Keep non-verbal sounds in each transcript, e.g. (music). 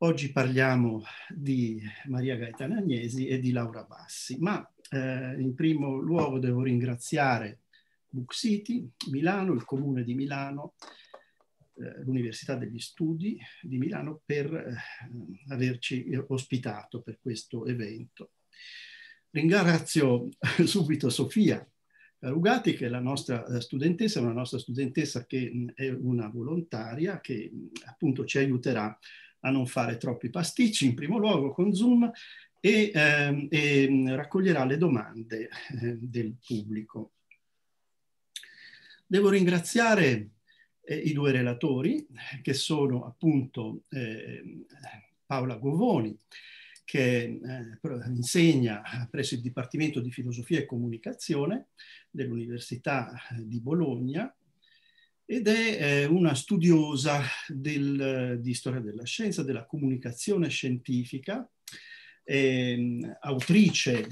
Oggi parliamo di Maria Gaetana Agnesi e di Laura Bassi, ma eh, in primo luogo devo ringraziare Book City, Milano, il Comune di Milano, eh, l'Università degli Studi di Milano per eh, averci ospitato per questo evento. Ringrazio (laughs) subito Sofia Rugati, che è la nostra eh, studentessa, una nostra studentessa che mm, è una volontaria che mm, appunto ci aiuterà a non fare troppi pasticci in primo luogo con Zoom e, ehm, e mm, raccoglierà le domande eh, del pubblico. Devo ringraziare eh, i due relatori che sono appunto eh, Paola Govoni che eh, insegna presso il Dipartimento di Filosofia e Comunicazione dell'Università di Bologna ed è eh, una studiosa del, eh, di storia della scienza, della comunicazione scientifica, ehm, autrice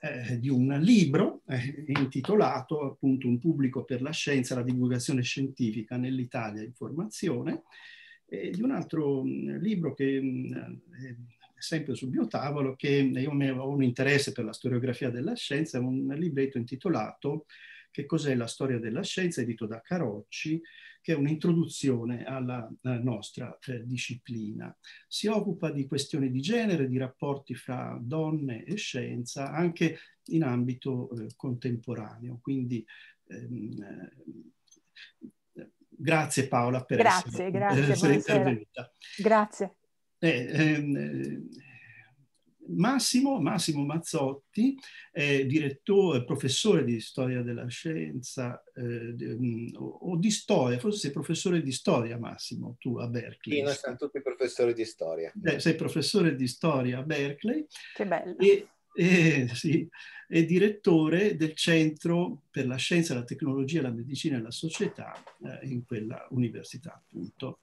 eh, di un libro eh, intitolato appunto Un pubblico per la scienza, la divulgazione scientifica nell'Italia in formazione, e di un altro mm, libro che mm, eh, è sempre sul mio tavolo, che io ho un interesse per la storiografia della scienza, è un libretto intitolato che cos'è la storia della scienza, edito da Carocci, che è un'introduzione alla, eh, nostra eh, disciplina. Si occupa di questioni di genere, di rapporti fra donne e scienza, anche in ambito eh, contemporaneo. Quindi ehm, eh, grazie Paola per grazie, essere, grazie, (laughs) essere intervenuta. Grazie. Eh, ehm, Massimo, Massimo Mazzotti, eh, direttore, professore di storia della scienza eh, di, mm, o di storia, forse sei professore di storia Massimo, tu a Berkeley. Sì, noi siamo tutti professori di storia. Eh, sei professore di storia a Berkeley. Che bello. E, e, sì, è direttore del Centro per la Scienza, la Tecnologia, la Medicina e la Società eh, in quella università appunto.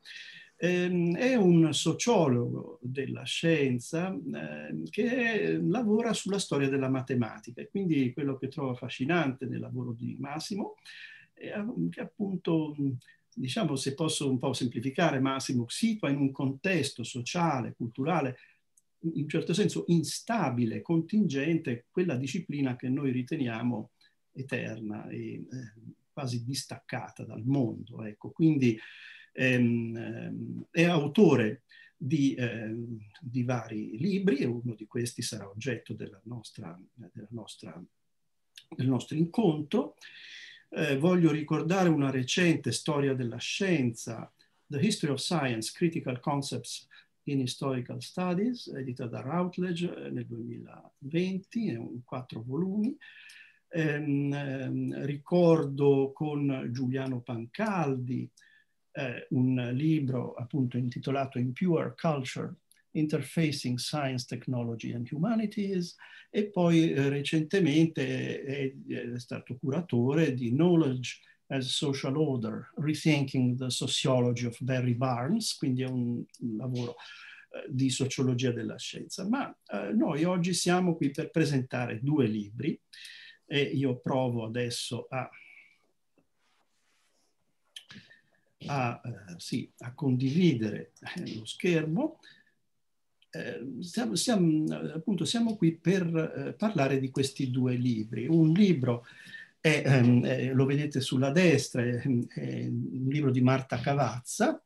Ehm, è un sociologo della scienza ehm, che lavora sulla storia della matematica e quindi quello che trovo affascinante nel lavoro di Massimo è eh, che appunto, diciamo se posso un po' semplificare, Massimo situa in un contesto sociale, culturale, in un certo senso instabile, contingente, quella disciplina che noi riteniamo eterna e eh, quasi distaccata dal mondo. Ecco, quindi Ehm, ehm, è autore di, eh, di, vari libri e uno di questi sarà oggetto della nostra, della nostra, del nostro incontro. Eh, voglio ricordare una recente storia della scienza, The History of Science, Critical Concepts in Historical Studies, edita da Routledge eh, nel 2020, in quattro volumi. Eh, ricordo con Giuliano Pancaldi eh, un libro appunto intitolato Impure Culture, Interfacing Science, Technology and Humanities e poi eh, recentemente è, è, stato curatore di Knowledge as Social Order, Rethinking the Sociology of Barry Barnes, quindi è un, un lavoro eh, di sociologia della scienza. Ma eh, noi oggi siamo qui per presentare due libri e io provo adesso a a, eh, sì, a condividere eh, lo schermo, eh, siamo, siamo, appunto, siamo qui per parlare di questi due libri. Un libro, è, ehm, lo vedete sulla destra, è un libro di Marta Cavazza,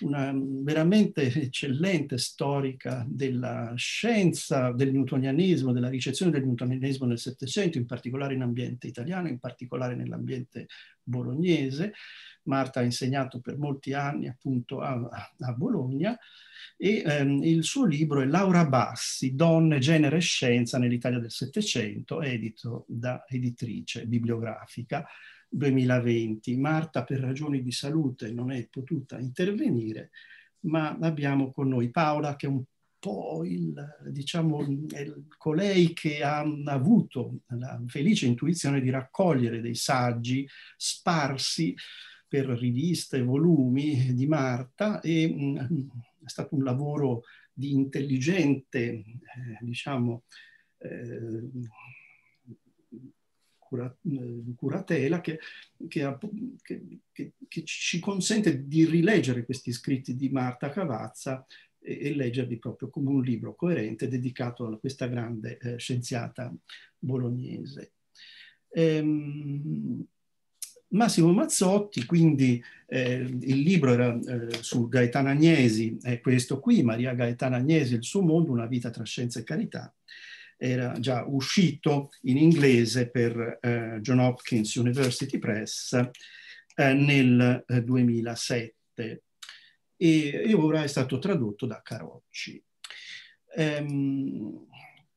una veramente eccellente storica della scienza, del newtonianismo, della ricezione del newtonianismo nel Settecento, in particolare in ambiente italiano, in particolare nell'ambiente bolognese. Marta ha insegnato per molti anni appunto a, a Bologna e ehm, il suo libro è Laura Bassi, Donne, Genere e Scienza nell'Italia del Settecento, edito da editrice bibliografica. 2020. Marta per ragioni di salute non è potuta intervenire, ma abbiamo con noi Paola che è un po' il, diciamo, il, colei che ha avuto la felice intuizione di raccogliere dei saggi sparsi per riviste, volumi di Marta e mh, mm, è stato un lavoro di intelligente, eh, diciamo, eh, cura, eh, curatela che, che, ha, che, che, ci consente di rileggere questi scritti di Marta Cavazza e, e leggerli proprio come un libro coerente dedicato a questa grande eh, scienziata bolognese. Ehm, Massimo Mazzotti, quindi eh, il libro era eh, su Gaetano Agnesi, è questo qui, Maria Gaetano Agnesi, il suo mondo, una vita tra scienza e carità era già uscito in inglese per eh, John Hopkins University Press eh, nel 2007 eh, e, ora è stato tradotto da Carocci. Ehm,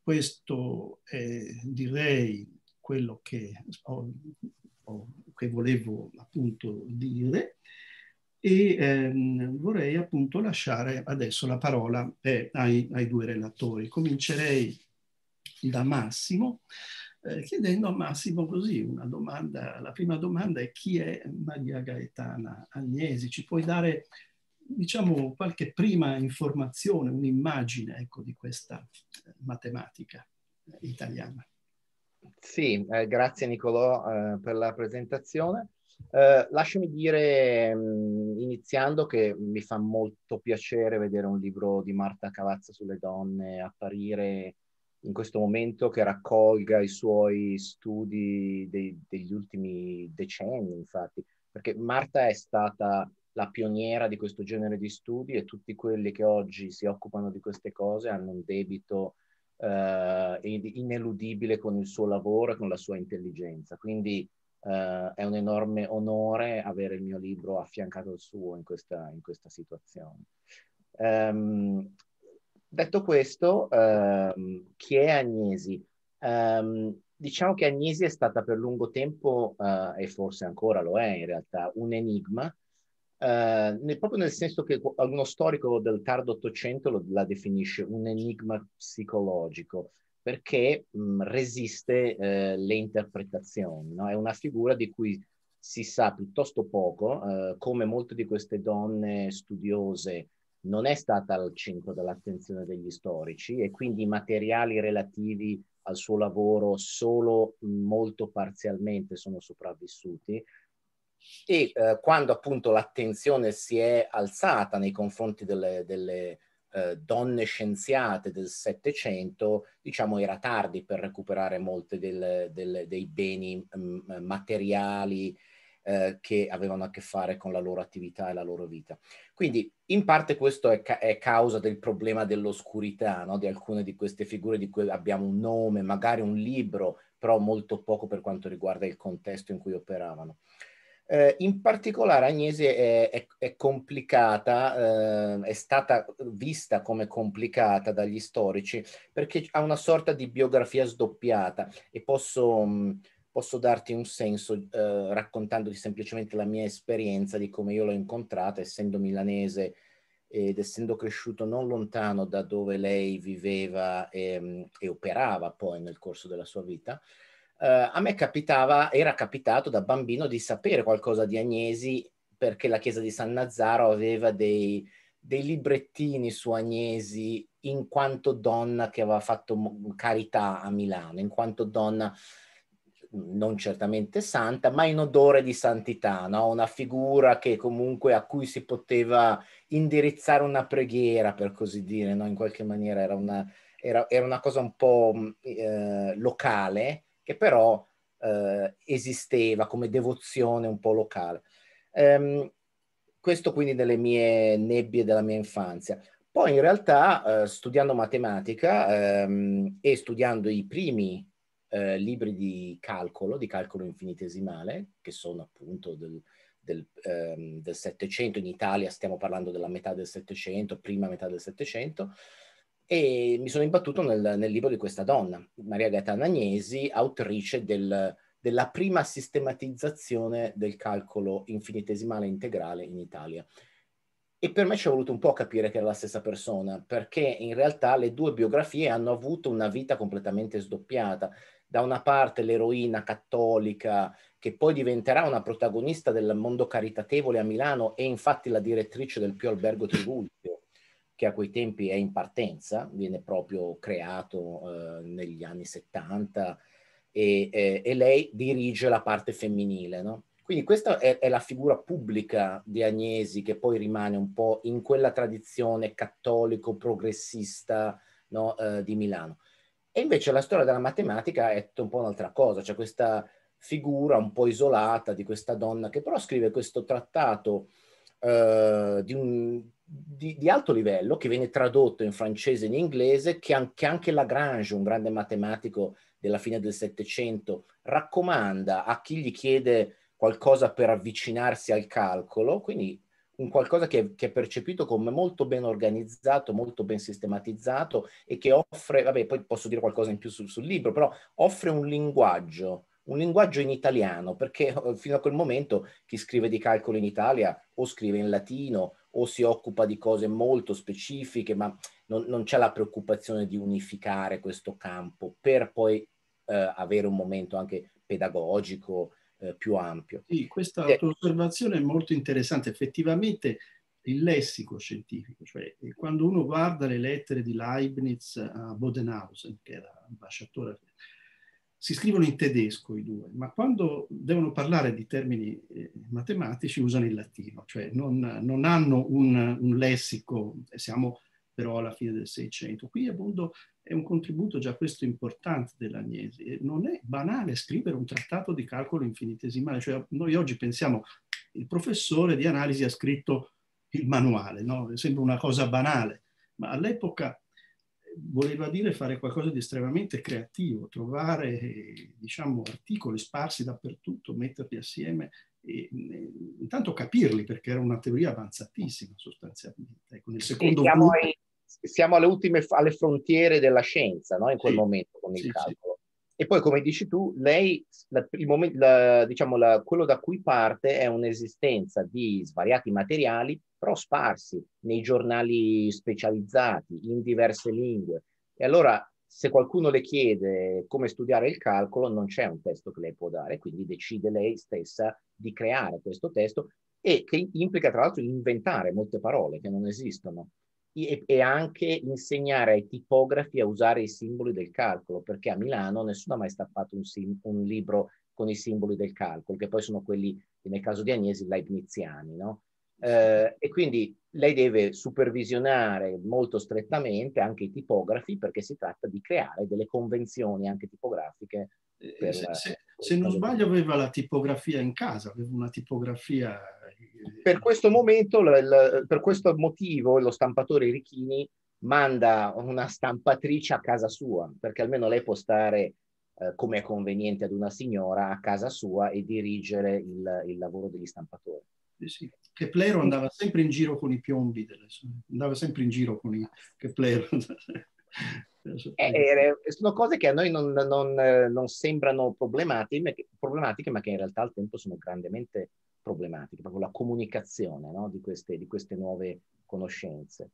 questo è direi quello che, ho, ho, che volevo appunto dire e ehm, vorrei appunto lasciare adesso la parola eh, ai, ai, due relatori. Comincerei da Massimo, eh, chiedendo a Massimo così una domanda. La prima domanda è chi è Maria Gaetana Agnesi? Ci puoi dare, diciamo, qualche prima informazione, un'immagine ecco, di questa eh, matematica italiana? Sì, eh, grazie Nicolò eh, per la presentazione. Eh, lasciami dire mh, mm, iniziando che mi fa molto piacere vedere un libro di Marta Cavazza sulle donne apparire in questo momento che raccolga i suoi studi dei, degli ultimi decenni, infatti, perché Marta è stata la pioniera di questo genere di studi e tutti quelli che oggi si occupano di queste cose hanno un debito eh, ineludibile con il suo lavoro e con la sua intelligenza. Quindi eh, è un enorme onore avere il mio libro affiancato al suo in questa, in questa situazione. Um, Detto questo, ehm, chi è Agnesi? Um, diciamo che Agnesi è stata per lungo tempo, uh, e forse ancora lo è in realtà, un enigma, uh, nel, proprio nel senso che uno storico del tardo Ottocento lo, la definisce un enigma psicologico, perché mh, mm, resiste eh, le interpretazioni, no? è una figura di cui si sa piuttosto poco, eh, come molte di queste donne studiose non è stata al centro dell'attenzione degli storici e quindi i materiali relativi al suo lavoro solo molto parzialmente sono sopravvissuti e eh, quando appunto l'attenzione si è alzata nei confronti delle, delle eh, donne scienziate del Settecento, diciamo era tardi per recuperare molti dei beni mh, materiali eh, che avevano a che fare con la loro attività e la loro vita. Quindi in parte questo è, ca- è causa del problema dell'oscurità no? di alcune di queste figure di cui abbiamo un nome, magari un libro, però molto poco per quanto riguarda il contesto in cui operavano. Eh, in particolare Agnese è, è, è complicata, eh, è stata vista come complicata dagli storici perché ha una sorta di biografia sdoppiata e posso mh, posso darti un senso eh, raccontandoti semplicemente la mia esperienza di come io l'ho incontrata, essendo milanese ed essendo cresciuto non lontano da dove lei viveva e, ehm, e operava poi nel corso della sua vita. Eh, a me capitava, era capitato da bambino di sapere qualcosa di Agnesi perché la chiesa di San Nazaro aveva dei, dei librettini su Agnesi in quanto donna che aveva fatto carità a Milano, in quanto donna non certamente santa, ma in odore di santità, no? una figura che comunque a cui si poteva indirizzare una preghiera, per così dire, no? in qualche maniera era una, era, era una cosa un po' mm, eh, locale, che però eh, esisteva come devozione un po' locale. Ehm, questo quindi delle mie nebbie della mia infanzia. Poi in realtà eh, studiando matematica ehm, e studiando i primi eh, libri di calcolo, di calcolo infinitesimale, che sono appunto del, del, ehm, del 700, in Italia stiamo parlando della metà del Settecento, prima metà del Settecento, e mi sono imbattuto nel, nel libro di questa donna, Maria Gaetana Agnesi, autrice del, della prima sistematizzazione del calcolo infinitesimale integrale in Italia. E per me ci è voluto un po' capire che era la stessa persona, perché in realtà le due biografie hanno avuto una vita completamente sdoppiata da una parte l'eroina cattolica che poi diventerà una protagonista del mondo caritatevole a Milano e infatti la direttrice del Pio Albergo Trivulzio, che a quei tempi è in partenza, viene proprio creato eh, negli anni 70 e, eh, e, lei dirige la parte femminile. No? Quindi questa è, è la figura pubblica di Agnesi che poi rimane un po' in quella tradizione cattolico-progressista no, eh, di Milano e invece la storia della matematica è un po' un'altra cosa, c'è questa figura un po' isolata di questa donna che però scrive questo trattato eh, di, un, di, di, alto livello che viene tradotto in francese e in inglese, che anche, anche Lagrange, un grande matematico della fine del Settecento, raccomanda a chi gli chiede qualcosa per avvicinarsi al calcolo, quindi un qualcosa che, che, è percepito come molto ben organizzato, molto ben sistematizzato e che offre, vabbè, poi posso dire qualcosa in più sul, sul libro, però offre un linguaggio, un linguaggio in italiano, perché eh, fino a quel momento chi scrive di calcolo in Italia o scrive in latino o si occupa di cose molto specifiche, ma non, non c'è la preoccupazione di unificare questo campo per poi eh, avere un momento anche pedagogico eh, più ampio. Sì, questa eh. osservazione è molto interessante. Effettivamente il lessico scientifico, cioè eh, quando uno guarda le lettere di Leibniz a Bodenhausen, che era ambasciatore, si scrivono in tedesco i due, ma quando devono parlare di termini eh, matematici usano il latino, cioè non, non hanno un, un lessico, eh, siamo però alla fine del Seicento. Qui appunto è un contributo già questo importante dell'Agnesi. Non è banale scrivere un trattato di calcolo infinitesimale, cioè noi oggi pensiamo il professore di analisi ha scritto il manuale, no? sembra una cosa banale, ma all'epoca eh, voleva dire fare qualcosa di estremamente creativo, trovare eh, diciamo, articoli sparsi dappertutto, metterli assieme e, eh, intanto capirli perché era una teoria avanzatissima sostanzialmente. Ecco, nel secondo Sentiamo gruppo, siamo alle ultime, alle frontiere della scienza, no? In quel sì, momento con il sì, calcolo. E poi, come dici tu, lei, la, il momento, la, diciamo, la, quello da cui parte è un'esistenza di svariati materiali, però sparsi nei giornali specializzati, in diverse lingue. E allora, se qualcuno le chiede come studiare il calcolo, non c'è un testo che lei può dare, quindi decide lei stessa di creare questo testo e che implica tra l'altro inventare molte parole che non esistono e, e, anche insegnare ai tipografi a usare i simboli del calcolo, perché a Milano nessuno ha mai stappato un, sim, un libro con i simboli del calcolo, che poi sono quelli, nel caso di Agnesi, leibniziani, no? Eh, e quindi lei deve supervisionare molto strettamente anche i tipografi perché si tratta di creare delle convenzioni anche tipografiche. Eh, se, la, se, se non sbaglio aveva la tipografia in casa, aveva una tipografia per questo momento, per questo motivo, lo stampatore Richini manda una stampatrice a casa sua, perché almeno lei può stare eh, come è conveniente ad una signora a casa sua e dirigere il, il lavoro degli stampatori. Eh sì. Keplero andava sempre in giro con i piombi, delle, andava sempre in giro con i Keplero. (laughs) Eh, eh, sono cose che a noi non, non, non sembrano problematiche, problematiche, ma che in realtà al tempo sono grandemente problematiche, proprio la comunicazione no? di, queste, di, queste, nuove conoscenze.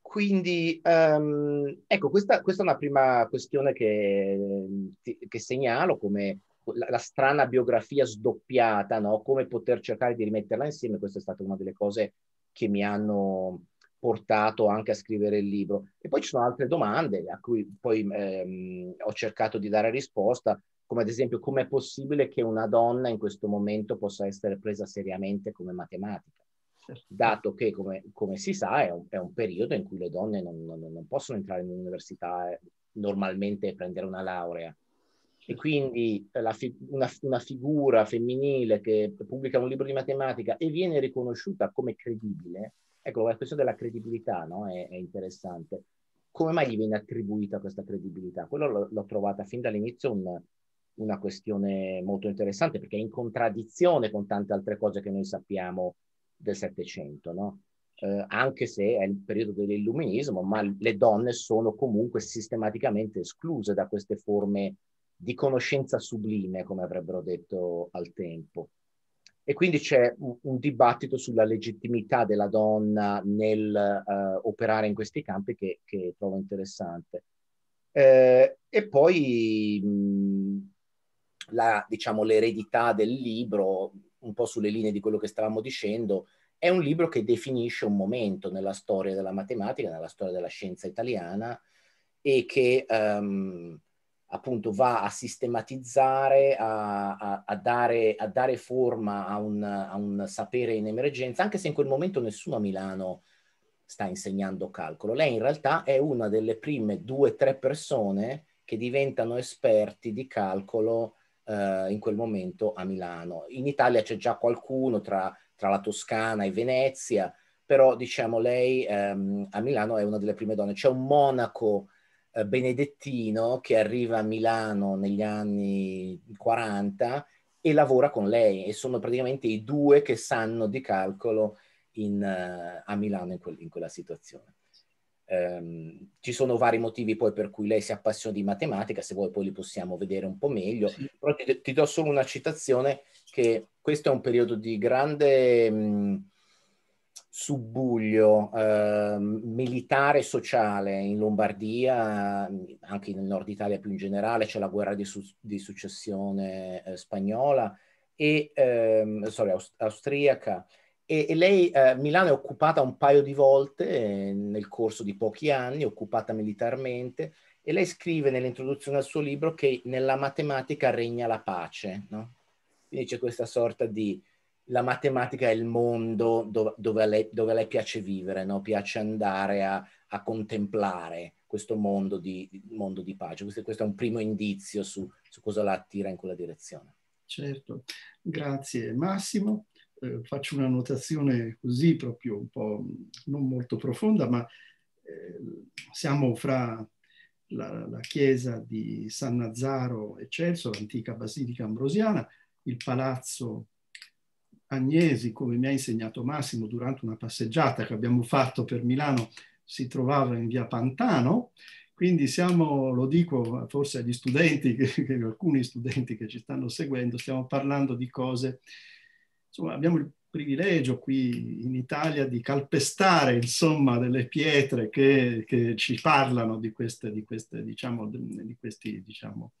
Quindi, um, ecco, questa, questa, è una prima questione che, che segnalo come la, la, strana biografia sdoppiata, no? come poter cercare di rimetterla insieme, questa è stata una delle cose che mi hanno portato anche a scrivere il libro. E poi ci sono altre domande a cui poi ehm, ho cercato di dare risposta, come ad esempio come è possibile che una donna in questo momento possa essere presa seriamente come matematica, dato che come, come si sa è un, è un, periodo in cui le donne non, non, non possono entrare in università eh, normalmente e prendere una laurea. E quindi fi- una, una, figura femminile che pubblica un libro di matematica e viene riconosciuta come credibile, ecco la questione della credibilità no? è, è interessante. Come mai gli viene attribuita questa credibilità? Quello l'ho, l'ho trovata fin dall'inizio un, una questione molto interessante perché è in contraddizione con tante altre cose che noi sappiamo del Settecento, no? eh, anche se è il periodo dell'illuminismo, ma le donne sono comunque sistematicamente escluse da queste forme di conoscenza sublime, come avrebbero detto al tempo. E quindi c'è un, un dibattito sulla legittimità della donna nel uh, operare in questi campi che, che trovo interessante. Eh, e poi mh, la, diciamo, l'eredità del libro, un po' sulle linee di quello che stavamo dicendo, è un libro che definisce un momento nella storia della matematica, nella storia della scienza italiana e che um, appunto va a sistematizzare, a, a, a, dare, a dare, forma a un, a un sapere in emergenza, anche se in quel momento nessuno a Milano sta insegnando calcolo. Lei in realtà è una delle prime due o tre persone che diventano esperti di calcolo eh, in quel momento a Milano. In Italia c'è già qualcuno tra, tra la Toscana e Venezia, però diciamo lei ehm, a Milano è una delle prime donne. C'è un monaco eh, benedettino che arriva a Milano negli anni 40 e lavora con lei e sono praticamente i due che sanno di calcolo in, uh, a Milano in, quel, in quella situazione. Um, ci sono vari motivi poi per cui lei si appassiona di matematica, se vuoi poi li possiamo vedere un po' meglio, sì. però ti, ti, do solo una citazione che questo è un periodo di grande mh, mm, subbuglio eh, militare e sociale in Lombardia, anche nel nord Italia più in generale, c'è la guerra di, su, di successione eh, spagnola e ehm, sorry, aus- austriaca e, e lei, eh, Milano è occupata un paio di volte eh, nel corso di pochi anni, occupata militarmente, e lei scrive nell'introduzione al suo libro che nella matematica regna la pace, no? Quindi c'è questa sorta di la matematica è il mondo dove, dove, a, lei, dove a, lei, piace vivere, no? piace andare a, a contemplare questo mondo di, mondo di pace. Questo, questo, è un primo indizio su, su cosa la attira in quella direzione. Certo, grazie Massimo eh, faccio una notazione così proprio un po' non molto profonda, ma eh, siamo fra la, la, chiesa di San Nazaro e Celso, l'antica basilica ambrosiana, il palazzo Agnesi, come mi ha insegnato Massimo durante una passeggiata che abbiamo fatto per Milano, si trovava in via Pantano, quindi siamo, lo dico forse agli studenti, che, che alcuni studenti che ci stanno seguendo, stiamo parlando di cose eh, insomma, abbiamo il privilegio qui in Italia di calpestare insomma, delle pietre che, che ci parlano di, queste, di, queste, diciamo, di questi diciamo,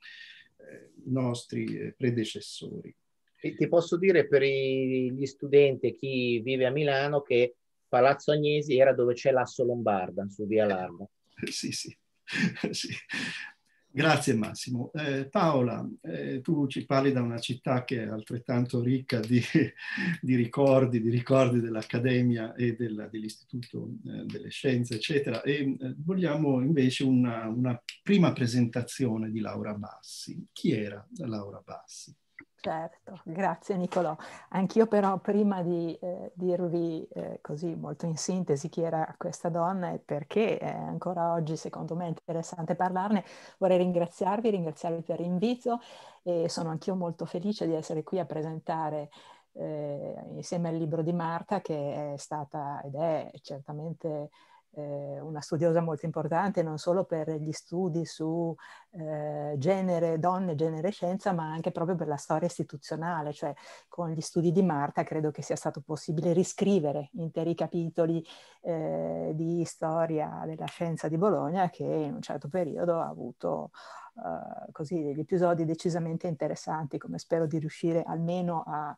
eh, nostri eh, predecessori. E ti posso dire per i, gli studenti chi vive a Milano che Palazzo Agnesi era dove c'è l'asso Lombarda su via Larga. Eh, sì, sì. (laughs) sì. Grazie Massimo. Eh, Paola, eh, tu ci parli da una città che è altrettanto ricca di, (laughs) di ricordi, di ricordi dell'Accademia e della, dell'Istituto eh, delle Scienze, eccetera, e eh, vogliamo invece una, una prima presentazione di Laura Bassi. Chi era Laura Bassi? Certo, grazie Nicolò. Anch'io però prima di eh, dirvi eh, così molto in sintesi chi era questa donna e perché è ancora oggi secondo me interessante parlarne, vorrei ringraziarvi, ringraziarvi per l'invito e sono anch'io molto felice di essere qui a presentare eh, insieme al libro di Marta che è stata ed è certamente eh, una studiosa molto importante non solo per gli studi su eh, genere, donne, genere e scienza, ma anche proprio per la storia istituzionale, cioè con gli studi di Marta credo che sia stato possibile riscrivere interi capitoli eh, di storia della scienza di Bologna che in un certo periodo ha avuto eh, così degli episodi decisamente interessanti, come spero di riuscire almeno a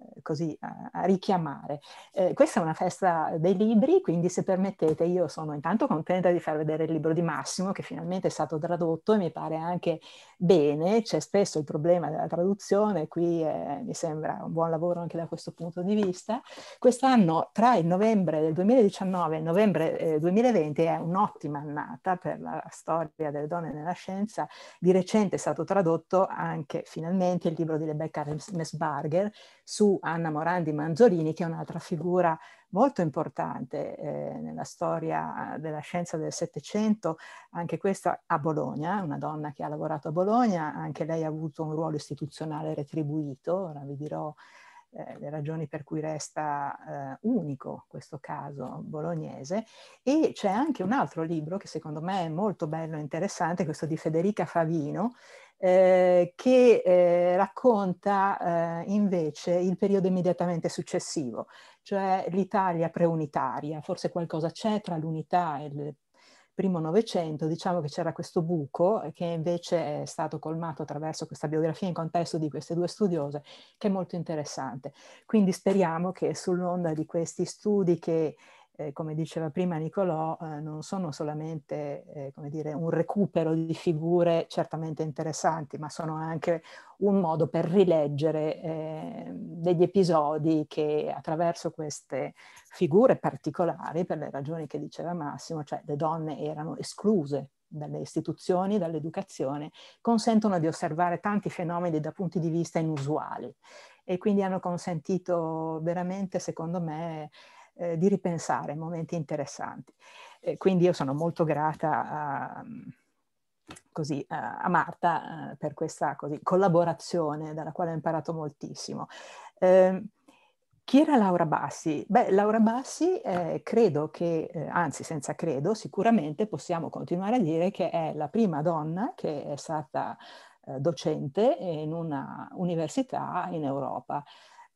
eh, così a, a richiamare. Eh, questa è una festa dei libri, quindi se permettete io sono intanto contenta di far vedere il libro di Massimo che finalmente è stato tradotto e mi pare anche bene, c'è spesso il problema della traduzione, qui eh, mi sembra un buon lavoro anche da questo punto di vista. Quest'anno tra il novembre del 2019 e il novembre eh, 2020 è un'ottima annata per la storia delle donne nella scienza, di recente è stato tradotto anche finalmente il libro di Rebecca Mesbarger, su Anna Morandi Manzolini, che è un'altra figura molto importante eh, nella storia eh, della scienza del Settecento, anche questa a Bologna, una donna che ha lavorato a Bologna, anche lei ha avuto un ruolo istituzionale retribuito, ora vi dirò eh, le ragioni per cui resta eh, unico questo caso bolognese e c'è anche un altro libro che secondo me è molto bello e interessante, questo di Federica Favino, eh, che eh, racconta eh, invece il periodo immediatamente successivo, cioè l'Italia preunitaria, forse qualcosa c'è tra l'unità e il primo Novecento, diciamo che c'era questo buco eh, che invece è stato colmato attraverso questa biografia in contesto di queste due studiose, che è molto interessante. Quindi speriamo che sull'onda di questi studi che eh, come diceva prima Nicolò, eh, non sono solamente eh, dire, un recupero di figure certamente interessanti, ma sono anche un modo per rileggere eh, degli episodi che attraverso queste figure particolari, per le ragioni che diceva Massimo, cioè le donne erano escluse dalle istituzioni, dall'educazione, consentono di osservare tanti fenomeni da punti di vista inusuali e quindi hanno consentito veramente, secondo me, eh, di ripensare momenti interessanti. Eh, quindi io sono molto grata a, così, a, Marta eh, per questa così, collaborazione dalla quale ho imparato moltissimo. Ehm, chi era Laura Bassi? Beh, Laura Bassi eh, credo che, eh, anzi senza credo, sicuramente possiamo continuare a dire che è la prima donna che è stata eh, docente in una università in Europa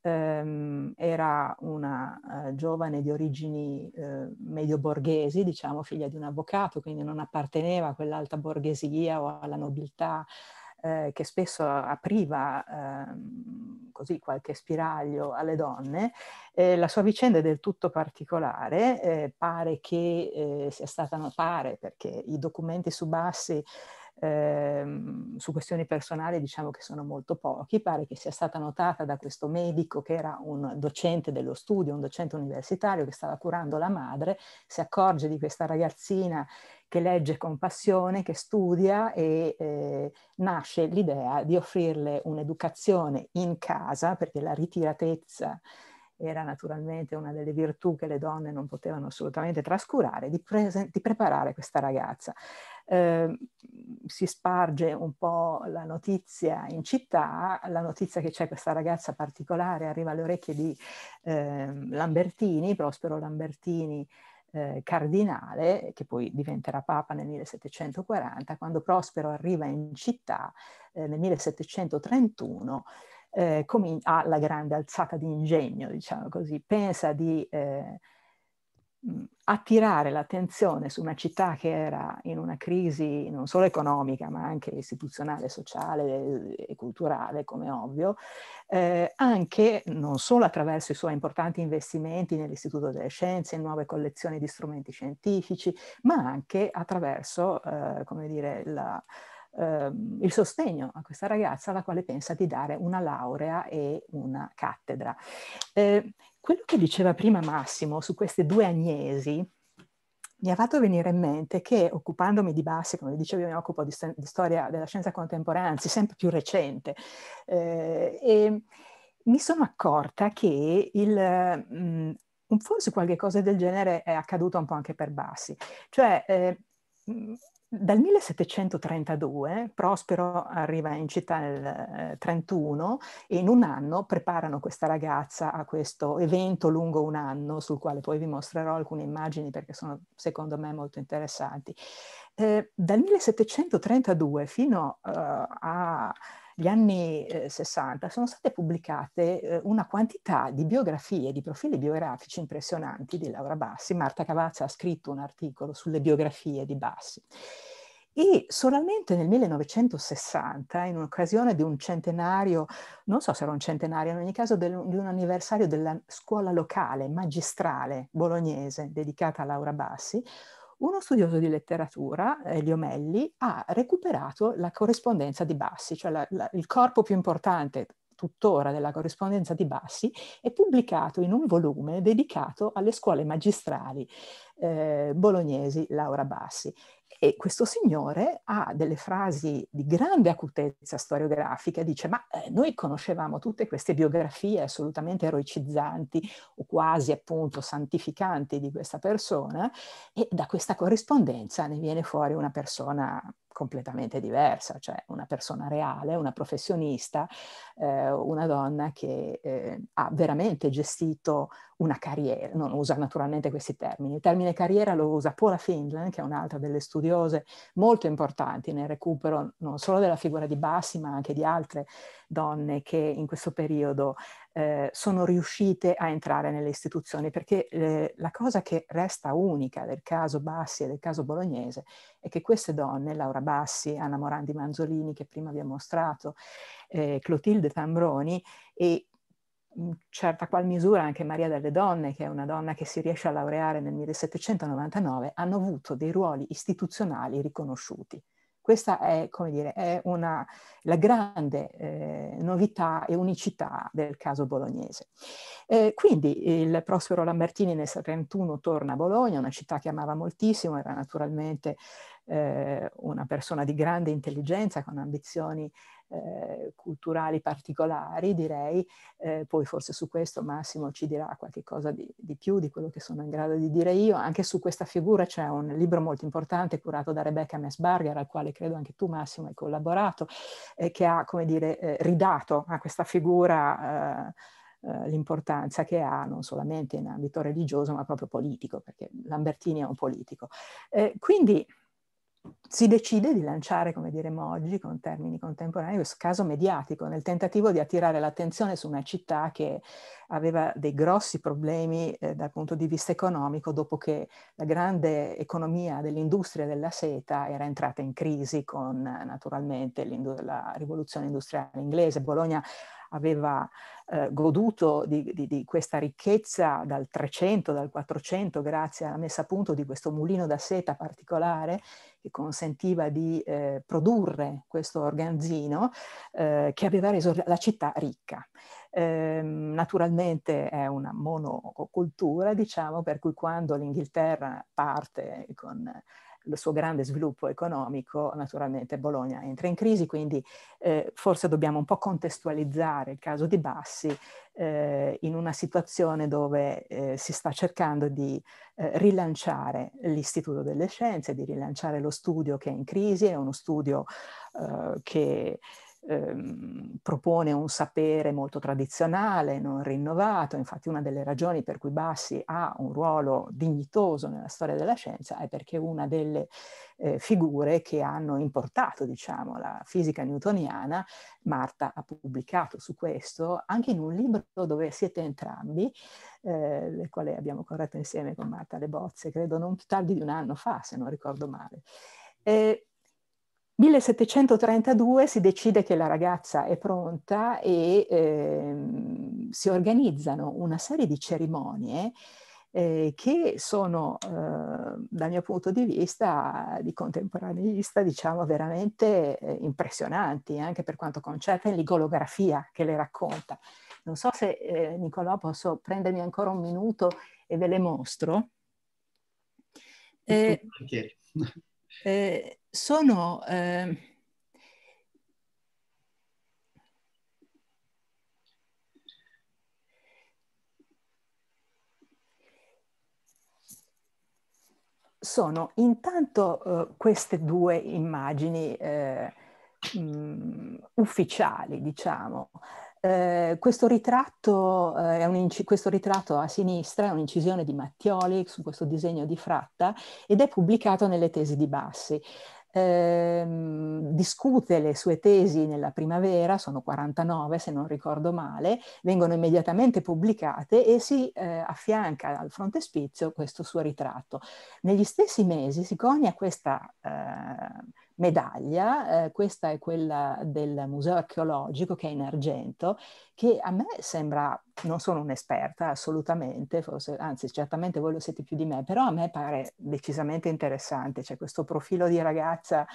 ehm, era una eh, giovane di origini eh, medio borghesi, diciamo figlia di un avvocato, quindi non apparteneva a quell'alta borghesia o alla nobiltà eh, che spesso apriva ehm, così qualche spiraglio alle donne. Eh, la sua vicenda è del tutto particolare, eh, pare che eh, sia stata, pare perché i documenti su Bassi Ehm, su questioni personali diciamo che sono molto pochi, pare che sia stata notata da questo medico che era un docente dello studio, un docente universitario che stava curando la madre, si accorge di questa ragazzina che legge con passione, che studia e eh, nasce l'idea di offrirle un'educazione in casa perché la ritiratezza era naturalmente una delle virtù che le donne non potevano assolutamente trascurare, di, presen- di preparare questa ragazza. Eh, si sparge un po' la notizia in città, la notizia che c'è questa ragazza particolare arriva alle orecchie di eh, Lambertini, Prospero Lambertini, eh, cardinale, che poi diventerà papa nel 1740, quando Prospero arriva in città eh, nel 1731, eh, ha la grande alzata di ingegno, diciamo così, pensa di eh, attirare l'attenzione su una città che era in una crisi non solo economica ma anche istituzionale, sociale eh, e culturale, come ovvio, eh, anche non solo attraverso i suoi importanti investimenti nell'Istituto delle Scienze, in nuove collezioni di strumenti scientifici, ma anche attraverso, eh, come dire, la, ehm, il sostegno a questa ragazza alla quale pensa di dare una laurea e una cattedra. Eh, quello che diceva prima Massimo su queste due agnesi, mi ha fatto venire in mente che occupandomi di Bassi, come dicevo, mi occupo di, di, storia della scienza contemporanea, anzi sempre più recente, eh, e mi sono accorta che il, mh, mm, forse qualche cosa del genere è accaduto un po' anche per Bassi. Cioè, eh, mm, dal 1732 Prospero arriva in città nel 31 eh, e in un anno preparano questa ragazza a questo evento lungo un anno, sul quale poi vi mostrerò alcune immagini perché sono secondo me molto interessanti. Eh, dal 1732 fino uh, a gli anni eh, 60, sono state pubblicate eh, una quantità di biografie, di profili biografici impressionanti di Laura Bassi. Marta Cavazza ha scritto un articolo sulle biografie di Bassi. E solamente nel 1960, in occasione di un centenario, non so se era un centenario, in ogni caso del, di un anniversario della scuola locale magistrale bolognese dedicata a Laura Bassi, uno studioso di letteratura, Elio Melli, ha recuperato la corrispondenza di Bassi, cioè la, la, il corpo più importante tuttora della corrispondenza di Bassi, è pubblicato in un volume dedicato alle scuole magistrali eh, bolognesi Laura Bassi. E questo signore ha delle frasi di grande acutezza storiografica, dice ma eh, noi conoscevamo tutte queste biografie assolutamente eroicizzanti o quasi appunto santificanti di questa persona e da questa corrispondenza ne viene fuori una persona completamente diversa, cioè una persona reale, una professionista, eh, una donna che eh, ha veramente gestito una carriera, non usa naturalmente questi termini, il termine carriera lo usa Paula Findland, che è un'altra delle studiose molto importanti nel recupero non solo della figura di Bassi, ma anche di altre donne che in questo periodo eh, sono riuscite a entrare nelle istituzioni, perché eh, la cosa che resta unica del caso Bassi e del caso bolognese è che queste donne, Laura Bassi, Anna Morandi Manzolini, che prima vi ho mostrato, eh, Clotilde Tambroni e in certa qual misura anche Maria delle Donne, che è una donna che si riesce a laureare nel 1799, hanno avuto dei ruoli istituzionali riconosciuti. Questa è, come dire, è una, la grande eh, novità e unicità del caso bolognese. Eh, quindi il Prospero Lambertini nel 1931 torna a Bologna, una città che amava moltissimo, era naturalmente eh, una persona di grande intelligenza, con ambizioni eh, culturali particolari, direi, eh, poi forse su questo Massimo ci dirà qualcosa di, di, più di quello che sono in grado di dire io. Anche su questa figura c'è un libro molto importante curato da Rebecca Messbarger, al quale credo anche tu Massimo hai collaborato, eh, che ha, come dire, eh, ridato a questa figura eh, l'importanza che ha non solamente in ambito religioso ma proprio politico, perché Lambertini è un politico. quindi si decide di lanciare, come diremo oggi con termini contemporanei, questo caso mediatico nel tentativo di attirare l'attenzione su una città che aveva dei grossi problemi eh, dal punto di vista economico dopo che la grande economia dell'industria della seta era entrata in crisi con naturalmente la rivoluzione industriale inglese. Bologna aveva eh, goduto di, di, di, questa ricchezza dal 300, dal 400, grazie alla messa a punto di questo mulino da seta particolare che consentiva di eh, produrre questo organzino eh, che aveva reso la città ricca. Ehm, naturalmente è una monocultura, diciamo, per cui quando l'Inghilterra parte con il suo grande sviluppo economico, naturalmente Bologna entra in crisi, quindi eh, forse dobbiamo un po' contestualizzare il caso di Bassi eh, in una situazione dove eh, si sta cercando di eh, rilanciare l'Istituto delle Scienze, di rilanciare lo studio che è in crisi, è uno studio eh, che Ehm, propone un sapere molto tradizionale, non rinnovato, infatti una delle ragioni per cui Bassi ha un ruolo dignitoso nella storia della scienza è perché una delle eh, figure che hanno importato diciamo, la fisica newtoniana, Marta ha pubblicato su questo anche in un libro dove siete entrambi, eh, le quali abbiamo corretto insieme con Marta le bozze, credo non più tardi di un anno fa, se non ricordo male. E eh, 1732 si decide che la ragazza è pronta e ehm, si organizzano una serie di cerimonie eh, che sono, eh, dal mio punto di vista di contemporaneista, diciamo veramente eh, impressionanti, anche per quanto concerne l'igolografia che le racconta. Non so se eh, Nicolò posso prendermi ancora un minuto e ve le mostro. Eh, eh sono... Eh, sono intanto uh, queste due immagini eh, mh, mm, ufficiali, diciamo. Eh, questo, ritratto, eh, questo, ritratto, a sinistra è un'incisione di Mattioli su questo disegno di Fratta ed è pubblicato nelle tesi di Bassi eh, discute le sue tesi nella primavera, sono 49 se non ricordo male, vengono immediatamente pubblicate e si eh, affianca al frontespizio questo suo ritratto. Negli stessi mesi si conia questa eh, medaglia, eh, questa è quella del Museo archeologico che è in argento, che a me sembra, non sono un'esperta assolutamente, forse, anzi certamente voi lo siete più di me, però a me pare decisamente interessante, c'è questo profilo di ragazza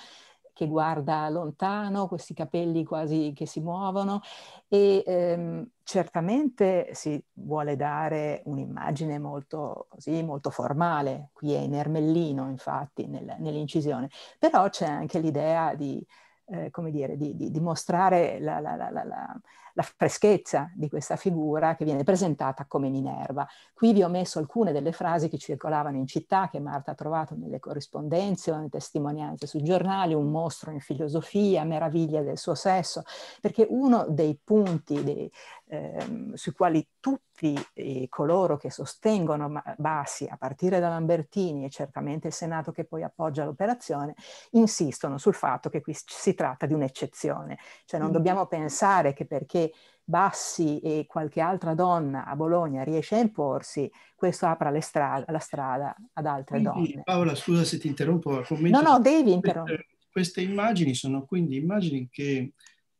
che guarda lontano, questi capelli quasi che si muovono e ehm, certamente si vuole dare un'immagine molto, così, molto formale, qui è in ermellino infatti nel, nell'incisione, però c'è anche l'idea di, eh, come dire, di, di, di mostrare la, la, la, la la freschezza di questa figura che viene presentata come Minerva. Qui vi ho messo alcune delle frasi che circolavano in città, che Marta ha trovato nelle corrispondenze o nelle testimonianze sui giornali, un mostro in filosofia, meraviglia del suo sesso, perché uno dei punti dei, ehm, sui quali tutti eh, coloro che sostengono Bassi, a partire da Lambertini e certamente il Senato che poi appoggia l'operazione, insistono sul fatto che qui si tratta di un'eccezione, cioè non mm. dobbiamo pensare che perché Bassi e qualche altra donna a Bologna riesce a imporsi, questo apre stra- la strada ad altre quindi, donne. Paola, scusa se ti interrompo. No, no, devi interrompere. Queste, queste immagini sono quindi immagini che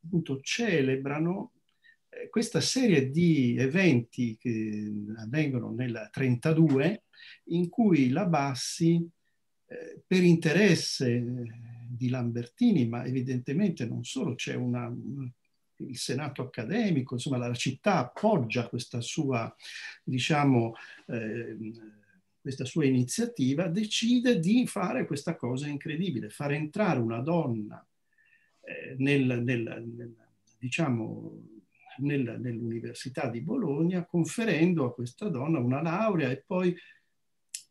appunto celebrano eh, questa serie di eventi che avvengono nel 1932 in cui la Bassi eh, per interesse eh, di Lambertini, ma evidentemente non solo, c'è una, il senato accademico, insomma la città appoggia questa sua, diciamo, eh, questa sua iniziativa, decide di fare questa cosa incredibile, far entrare una donna eh, nel, nel, nel, diciamo, nell'Università di Bologna, conferendo a questa donna una laurea e poi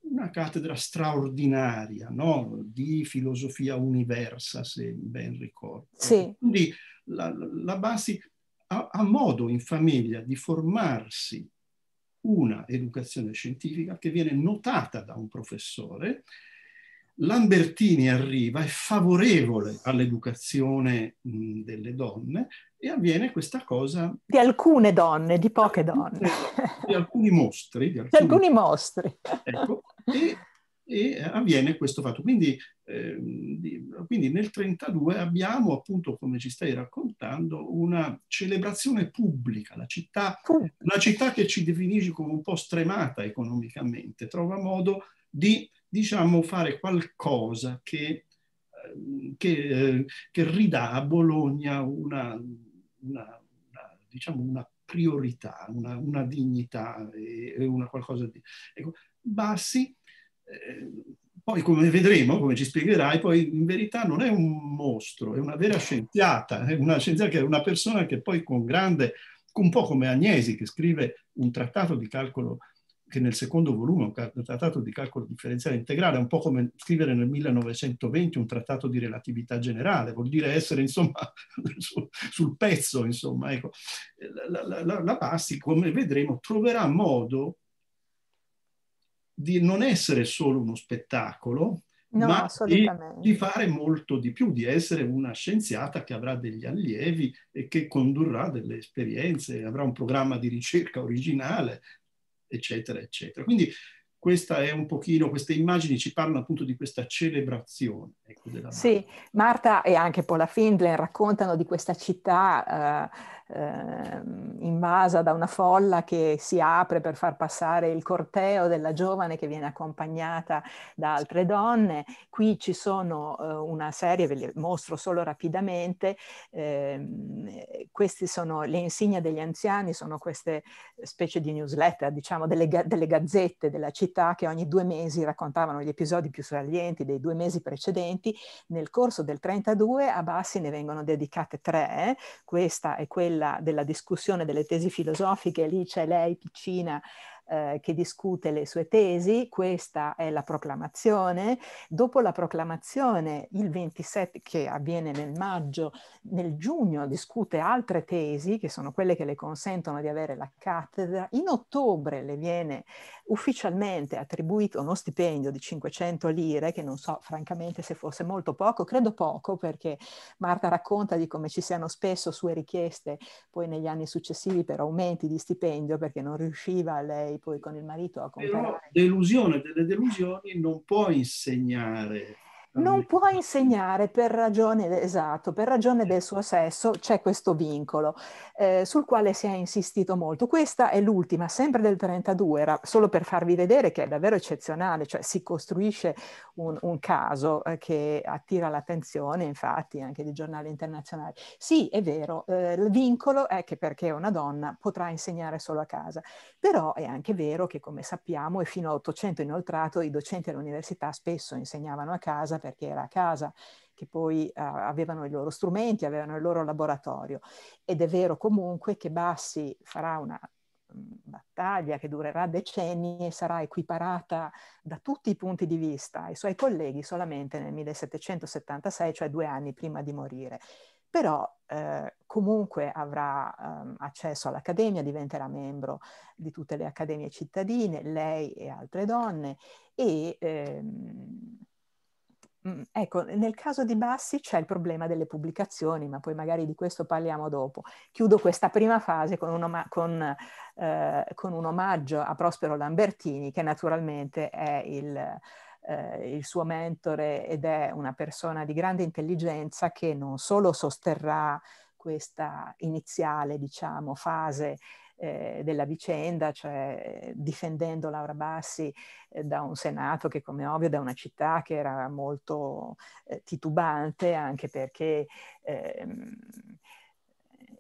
una cattedra straordinaria no? di filosofia universa, se ben ricordo. Sì. Quindi la, la Basi ha, ha modo in famiglia di formarsi una educazione scientifica che viene notata da un professore. Lambertini arriva, è favorevole all'educazione delle donne e avviene questa cosa... Di alcune donne, di poche donne. Di alcuni mostri. Di alcuni, di alcuni mostri. Ecco, e e eh, avviene questo fatto. Quindi, eh, quindi nel 1932 abbiamo appunto, come ci stai raccontando, una celebrazione pubblica, la città, la città che ci definisci come un po' stremata economicamente, trova modo di diciamo, fare qualcosa che, ehm, che, eh, che ridà a Bologna una, una, una, diciamo una priorità, una, dignità e, e, una qualcosa di... Ecco, Bassi eh, poi come vedremo, come ci spiegherai, poi in verità non è un mostro, è una vera scienziata, è una scienziata che è una persona che poi con grande, un po' come Agnesi che scrive un trattato di calcolo che nel secondo volume, un trattato di calcolo differenziale integrale, è un po' come scrivere nel 1920 un trattato di relatività generale, vuol dire essere insomma (laughs) sul, sul pezzo, insomma, ecco. La, la, la, la Passi, come vedremo, troverà modo di non essere solo uno spettacolo, no, ma di, di, fare molto di più, di essere una scienziata che avrà degli allievi e che condurrà delle esperienze, avrà un programma di ricerca originale, eccetera, eccetera. Quindi questa è un pochino, queste immagini ci parlano appunto di questa celebrazione. Ecco, sì, Marta e anche Paula Findlen raccontano di questa città. Eh, eh, invasa da una folla che si apre per far passare il corteo della giovane che viene accompagnata da altre donne. Qui ci sono eh, una serie, ve le mostro solo rapidamente, eh, queste sono le insegne degli anziani, sono queste specie di newsletter, diciamo delle, delle gazzette della città che ogni due mesi raccontavano gli episodi più salienti dei due mesi precedenti. Nel corso del 32 a Bassi ne vengono dedicate tre, eh. questa e quella della, della discussione delle tesi filosofiche, lì c'è lei piccina eh, che discute le sue tesi, questa è la proclamazione, dopo la proclamazione il 27 che avviene nel maggio, nel giugno discute altre tesi che sono quelle che le consentono di avere la cattedra, in ottobre le viene ufficialmente attribuito uno stipendio di 500 lire che non so francamente se fosse molto poco, credo poco perché Marta racconta di come ci siano spesso sue richieste poi negli anni successivi per aumenti di stipendio perché non riusciva lei poi con il marito a comprare. Però delusione delle delusioni non può insegnare non può insegnare per ragione, esatto, per ragione del suo sesso c'è questo vincolo eh, sul quale si è insistito molto. Questa è l'ultima, sempre del 32, era solo per farvi vedere che è davvero eccezionale, cioè si costruisce un, un caso eh, che attira l'attenzione infatti anche di giornali internazionali. Sì, è vero, eh, il vincolo è che perché è una donna potrà insegnare solo a casa, però è anche vero che come sappiamo e fino a 800 inoltrato i docenti all'università spesso insegnavano a casa perché era a casa, che poi uh, avevano i loro strumenti, avevano il loro laboratorio. Ed è vero comunque che Bassi farà una mm, battaglia che durerà decenni e sarà equiparata da tutti i punti di vista ai suoi colleghi solamente nel 1776, cioè due anni prima di morire. Però eh, comunque avrà ehm, accesso all'accademia, diventerà membro di tutte le accademie cittadine, lei e altre donne, e ehm, Mhmm, ecco, nel caso di Bassi c'è il problema delle pubblicazioni, ma poi magari di questo parliamo dopo. Chiudo questa prima fase con un, om- con, eh, con un omaggio a Prospero Lambertini, che naturalmente è il, eh, il, suo mentore ed è una persona di grande intelligenza che non solo sosterrà questa iniziale, diciamo, fase eh, della vicenda, cioè difendendo Laura Bassi eh, da un Senato che come ovvio da una città che era molto eh, titubante anche perché... Ehm,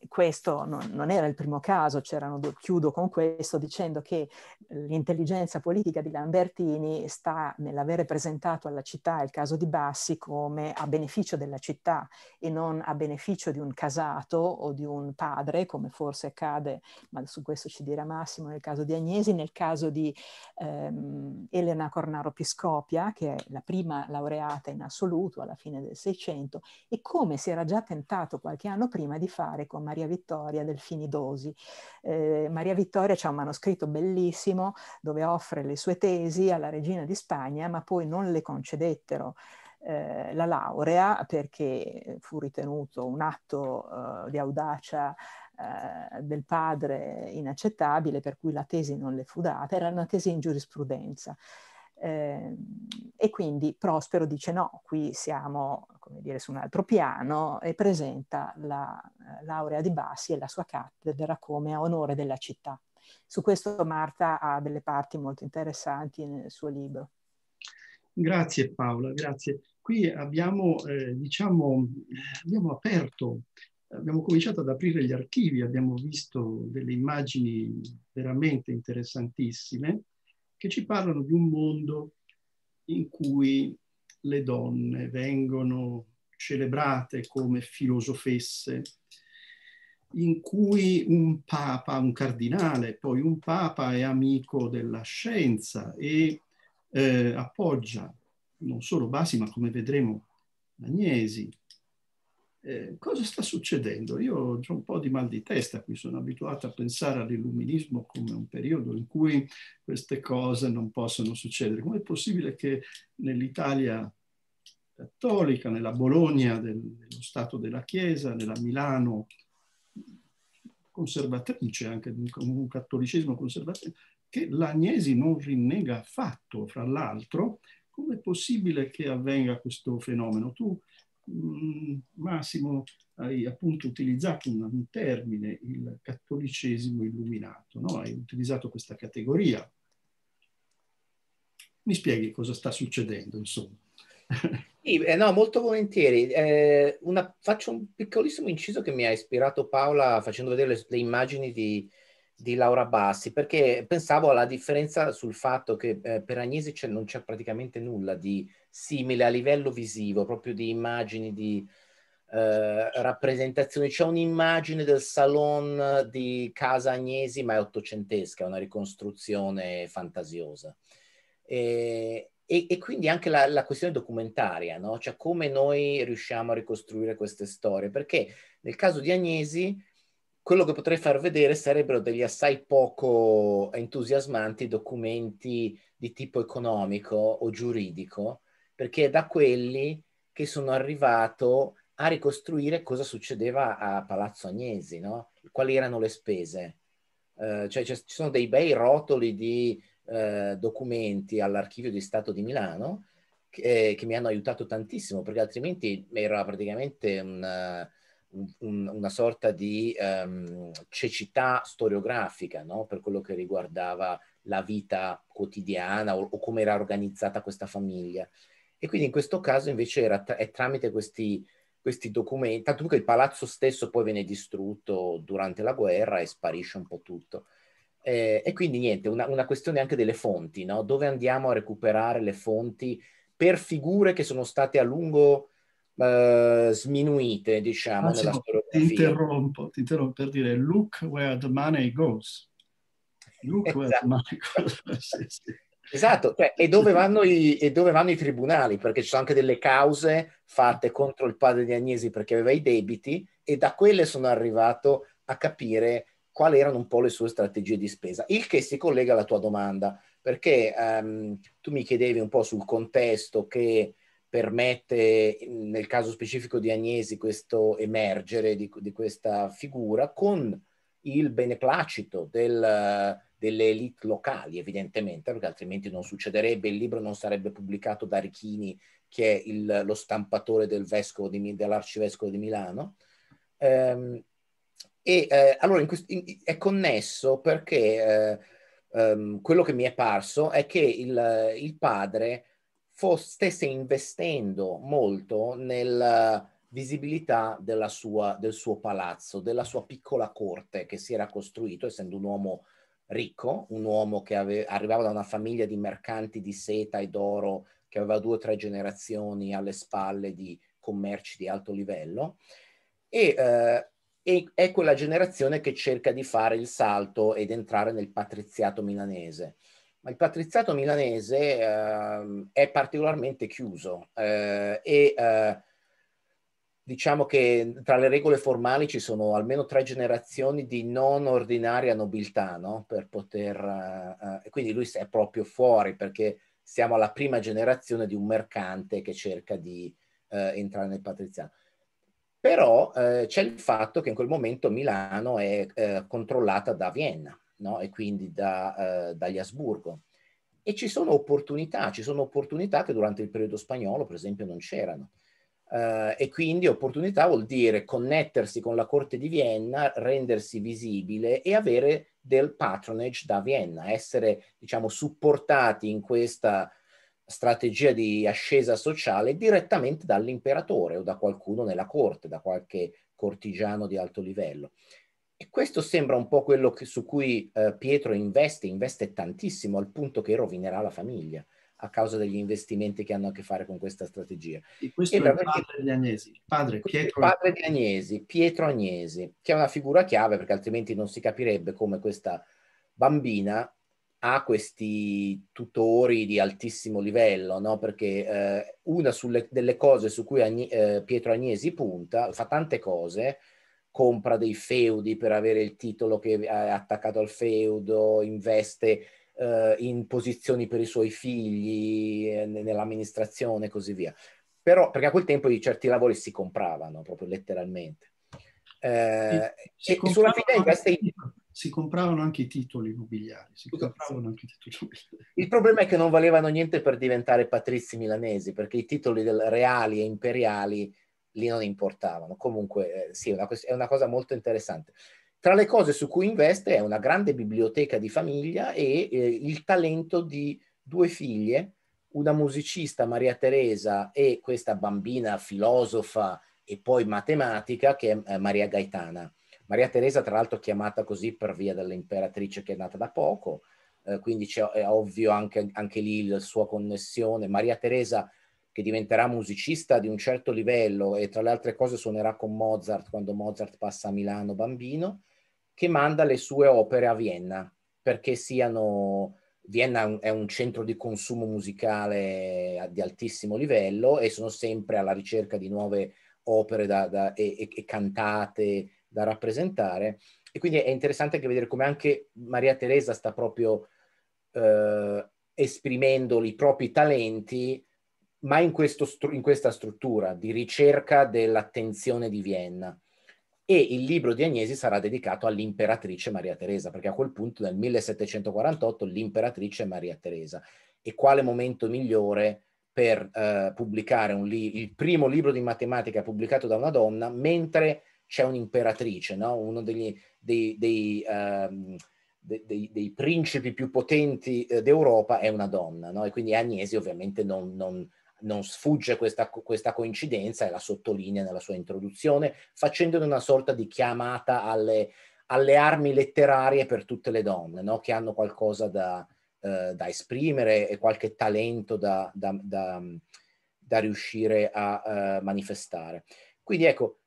questo non, non, era il primo caso, due, chiudo con questo dicendo che l'intelligenza politica di Lambertini sta nell'avere presentato alla città il caso di Bassi come a beneficio della città e non a beneficio di un casato o di un padre, come forse accade, ma su questo ci dirà Massimo nel caso di Agnesi, nel caso di ehm, Elena Cornaro Piscopia, che è la prima laureata in assoluto alla fine del Seicento, e come si era già tentato qualche anno prima di fare con Maria Maria Vittoria Delfini Dosi. Eh, Maria Vittoria c'è un manoscritto bellissimo dove offre le sue tesi alla regina di Spagna, ma poi non le concedettero eh, la laurea perché fu ritenuto un atto eh, di audacia eh, del padre inaccettabile, per cui la tesi non le fu data, era una tesi in giurisprudenza. Eh, e quindi Prospero dice no, qui siamo come dire, su un altro piano e presenta la eh, laurea di Bassi e la sua cattedra come a onore della città. Su questo Marta ha delle parti molto interessanti nel suo libro. Grazie Paola, grazie. Qui abbiamo, eh, diciamo, eh, abbiamo aperto, abbiamo cominciato ad aprire gli archivi, abbiamo visto delle immagini veramente interessantissime che ci parlano di un mondo in cui le donne vengono celebrate come filosofesse, in cui un papa, un cardinale, poi un papa è amico della scienza e eh, appoggia non solo Basi, ma come vedremo Agnesi, eh, cosa sta succedendo? Io ho un po' di mal di testa qui, sono abituato a pensare all'illuminismo come un periodo in cui queste cose non possono succedere. Com'è possibile che nell'Italia cattolica, nella Bologna del, dello Stato della Chiesa, nella Milano conservatrice, anche un cattolicesimo conservatrice, che l'Agnesi non rinnega affatto, fra l'altro, com'è possibile che avvenga questo fenomeno? Tu Mm, Massimo hai appunto utilizzato un, termine, il cattolicesimo illuminato, no? hai utilizzato questa categoria. Mi spieghi cosa sta succedendo, insomma. (laughs) Sì, eh, no, molto volentieri. Eh, una, faccio un piccolissimo inciso che mi ha ispirato Paola facendo vedere le, le immagini di, di Laura Bassi, perché pensavo alla differenza sul fatto che eh, per Agnesi c'è, non c'è praticamente nulla di simile a livello visivo, proprio di immagini, di eh, rappresentazioni. C'è un'immagine del salon di casa Agnesi, ma è ottocentesca, è una ricostruzione fantasiosa. E, e, e, quindi anche la, la questione documentaria, no? cioè come noi riusciamo a ricostruire queste storie, perché nel caso di Agnesi quello che potrei far vedere sarebbero degli assai poco entusiasmanti documenti di tipo economico o giuridico, perché è da quelli che sono arrivato a ricostruire cosa succedeva a Palazzo Agnesi, no? quali erano le spese. Eh, cioè, ci sono dei bei rotoli di eh, documenti all'archivio di Stato di Milano che, eh, che, mi hanno aiutato tantissimo, perché altrimenti era praticamente un eh, un, una sorta di um, cecità storiografica no? per quello che riguardava la vita quotidiana o, o come era organizzata questa famiglia. E quindi in questo caso invece era, è tramite questi, questi documenti, tanto che il palazzo stesso poi viene distrutto durante la guerra e sparisce un po' tutto. Eh, e quindi niente, una, una, questione anche delle fonti, no? dove andiamo a recuperare le fonti per figure che sono state a lungo eh, sminuite, diciamo, ah, nella sì, storiografia. Ti interrompo, ti interrompo per dire look where the money goes. Look esatto. where the esatto. money goes. (laughs) Esatto, cioè, e, dove i, e, dove vanno i, tribunali? Perché ci sono anche delle cause fatte contro il padre di Agnesi perché aveva i debiti e da quelle sono arrivato a capire quali erano un po' le sue strategie di spesa, il che si collega alla tua domanda, perché um, tu mi chiedevi un po' sul contesto che permette nel caso specifico di Agnesi questo emergere di, di questa figura con il beneplacito del, delle elite locali evidentemente perché altrimenti non succederebbe, il libro non sarebbe pubblicato da Richini che è il, lo stampatore del vescovo di, dell'arcivescovo di Milano. Ehm, e eh, allora in quest- in, è connesso perché eh, ehm, quello che mi è parso è che il, il padre stesse investendo molto nella eh, visibilità sua, del suo palazzo, della sua piccola corte che si era costruito, essendo un uomo ricco, un uomo che ave, arrivava da una famiglia di mercanti di seta e d'oro che aveva due o tre generazioni alle spalle di commerci di alto livello e eh, è quella generazione che cerca di fare il salto ed entrare nel patriziato milanese ma il patriziato milanese eh, è particolarmente chiuso eh, e eh, diciamo che tra le regole formali ci sono almeno tre generazioni di non ordinaria nobiltà, no? Per poter... Eh, eh, quindi lui è proprio fuori perché siamo alla prima generazione di un mercante che cerca di eh, entrare nel patriziato. Però eh, c'è il fatto che in quel momento Milano è eh, controllata da Vienna no? e quindi da, eh, dagli Asburgo. E ci sono opportunità, ci sono opportunità che durante il periodo spagnolo, per esempio, non c'erano. Uh, e quindi opportunità vuol dire connettersi con la corte di Vienna, rendersi visibile e avere del patronage da Vienna, essere diciamo supportati in questa strategia di ascesa sociale direttamente dall'imperatore o da qualcuno nella corte, da qualche cortigiano di alto livello. E questo sembra un po' quello che, su cui eh, Pietro investe, investe tantissimo al punto che rovinerà la famiglia a causa degli investimenti che hanno a che fare con questa strategia. E questo e è il padre perché... di Agnesi, padre, Pietro... padre di Agnesi, Pietro Agnesi, che è una figura chiave perché altrimenti non si capirebbe come questa bambina ha questi tutori di altissimo livello, no? perché eh, una sulle, delle cose su cui Agni, eh, Pietro Agnesi punta, fa tante cose, compra dei feudi per avere il titolo che è attaccato al feudo, investe eh, in posizioni per i suoi figli, eh, nell'amministrazione e così via. Però, perché a quel tempo i certi lavori si compravano proprio letteralmente. Eh, si, si, compravano anche, i titoli si, compravano anche i titoli immobiliari. Il problema è che non valevano niente per diventare patrizi milanesi, perché i titoli reali e imperiali lì non importavano. Comunque eh, sì, una, è una cosa molto interessante. Tra le cose su cui investe è una grande biblioteca di famiglia e eh, il talento di due figlie, una musicista Maria Teresa e questa bambina filosofa e poi matematica che è eh, Maria Gaetana. Maria Teresa, tra l'altro, chiamata così per via dell'imperatrice che è nata da poco, eh, quindi è ovvio anche, anche, lì la sua connessione. Maria Teresa che diventerà musicista di un certo livello e tra le altre cose suonerà con Mozart quando Mozart passa a Milano bambino, che manda le sue opere a Vienna perché siano... Vienna è un centro di consumo musicale eh, di altissimo livello e sono sempre alla ricerca di nuove opere da, da, e, e cantate da rappresentare. E quindi è interessante anche vedere come anche Maria Teresa sta proprio eh, esprimendo i propri talenti ma in, questo, in questa struttura di ricerca dell'attenzione di Vienna. E il libro di Agnesi sarà dedicato all'imperatrice Maria Teresa, perché a quel punto nel 1748 l'imperatrice Maria Teresa. E quale momento migliore per eh, pubblicare li- il primo libro di matematica pubblicato da una donna, mentre c'è un'imperatrice, no? uno degli, dei, dei, um, dei, dei, principi più potenti eh, d'Europa è una donna, no? e quindi Agnesi ovviamente non, non, non sfugge questa, questa, coincidenza e la sottolinea nella sua introduzione, facendone una sorta di chiamata alle, alle armi letterarie per tutte le donne, no? che hanno qualcosa da, eh, da, esprimere e qualche talento da, da, da riuscire a eh, manifestare. Quindi ecco,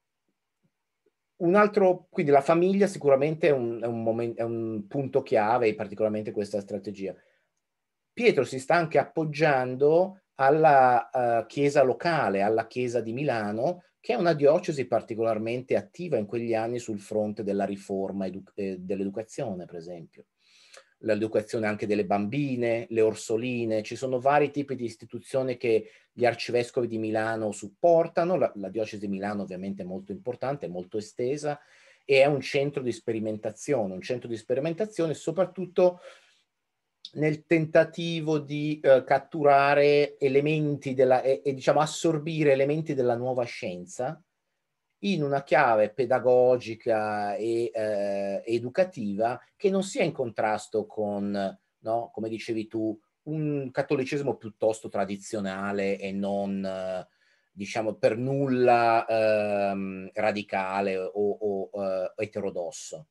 un altro, quindi la famiglia sicuramente è un, è un, moment, è un punto chiave, particolarmente questa strategia. Pietro si sta anche appoggiando alla uh, chiesa locale, alla chiesa di Milano, che è una diocesi particolarmente attiva in quegli anni sul fronte della riforma edu- eh, dell'educazione, per esempio. L'educazione anche delle bambine, le orsoline, ci sono vari tipi di istituzioni che gli arcivescovi di Milano supportano, la, la diocesi di Milano ovviamente è molto importante, è molto estesa e è un centro di sperimentazione, un centro di sperimentazione soprattutto nel tentativo di eh, catturare elementi della, e, e, diciamo assorbire elementi della nuova scienza in una chiave pedagogica e eh, educativa che non sia in contrasto con, no, come dicevi tu, un cattolicesimo piuttosto tradizionale e non, eh, diciamo, per nulla ehm, radicale o, o eh, eterodosso.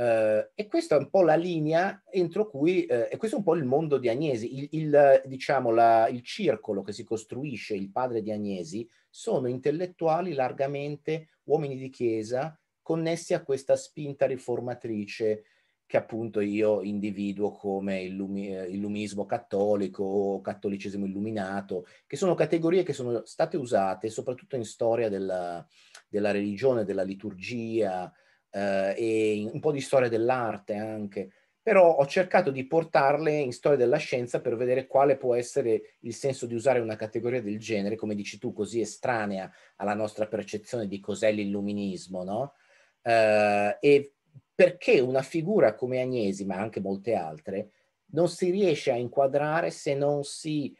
Eh, e questa è un po' la linea entro cui, eh, e questo è un po' il mondo di Agnesi, il, il diciamo, la, il circolo che si costruisce il padre di Agnesi sono intellettuali largamente uomini di chiesa connessi a questa spinta riformatrice che appunto io individuo come illumismo eh, cattolico o cattolicesimo illuminato, che sono categorie che sono state usate soprattutto in storia della, della religione, della liturgia, eh, e un po' di storia dell'arte anche, però ho cercato di portarle in storia della scienza per vedere quale può essere il senso di usare una categoria del genere, come dici tu, così estranea alla nostra percezione di cos'è l'illuminismo, no? Eh, e perché una figura come Agnesi, ma anche molte altre, non si riesce a inquadrare se non si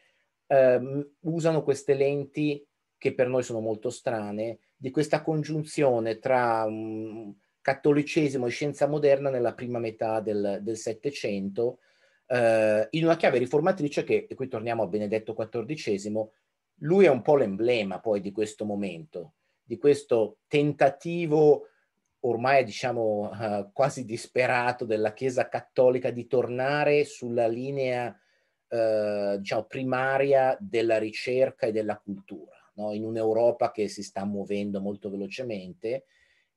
ehm, usano queste lenti che per noi sono molto strane, di questa congiunzione tra um, cattolicesimo e scienza moderna nella prima metà del, Settecento, eh, in una chiave riformatrice che, e qui torniamo a Benedetto XIV, lui è un po' l'emblema poi di questo momento, di questo tentativo ormai diciamo eh, quasi disperato della Chiesa cattolica di tornare sulla linea eh, diciamo, primaria della ricerca e della cultura, no? in un'Europa che si sta muovendo molto velocemente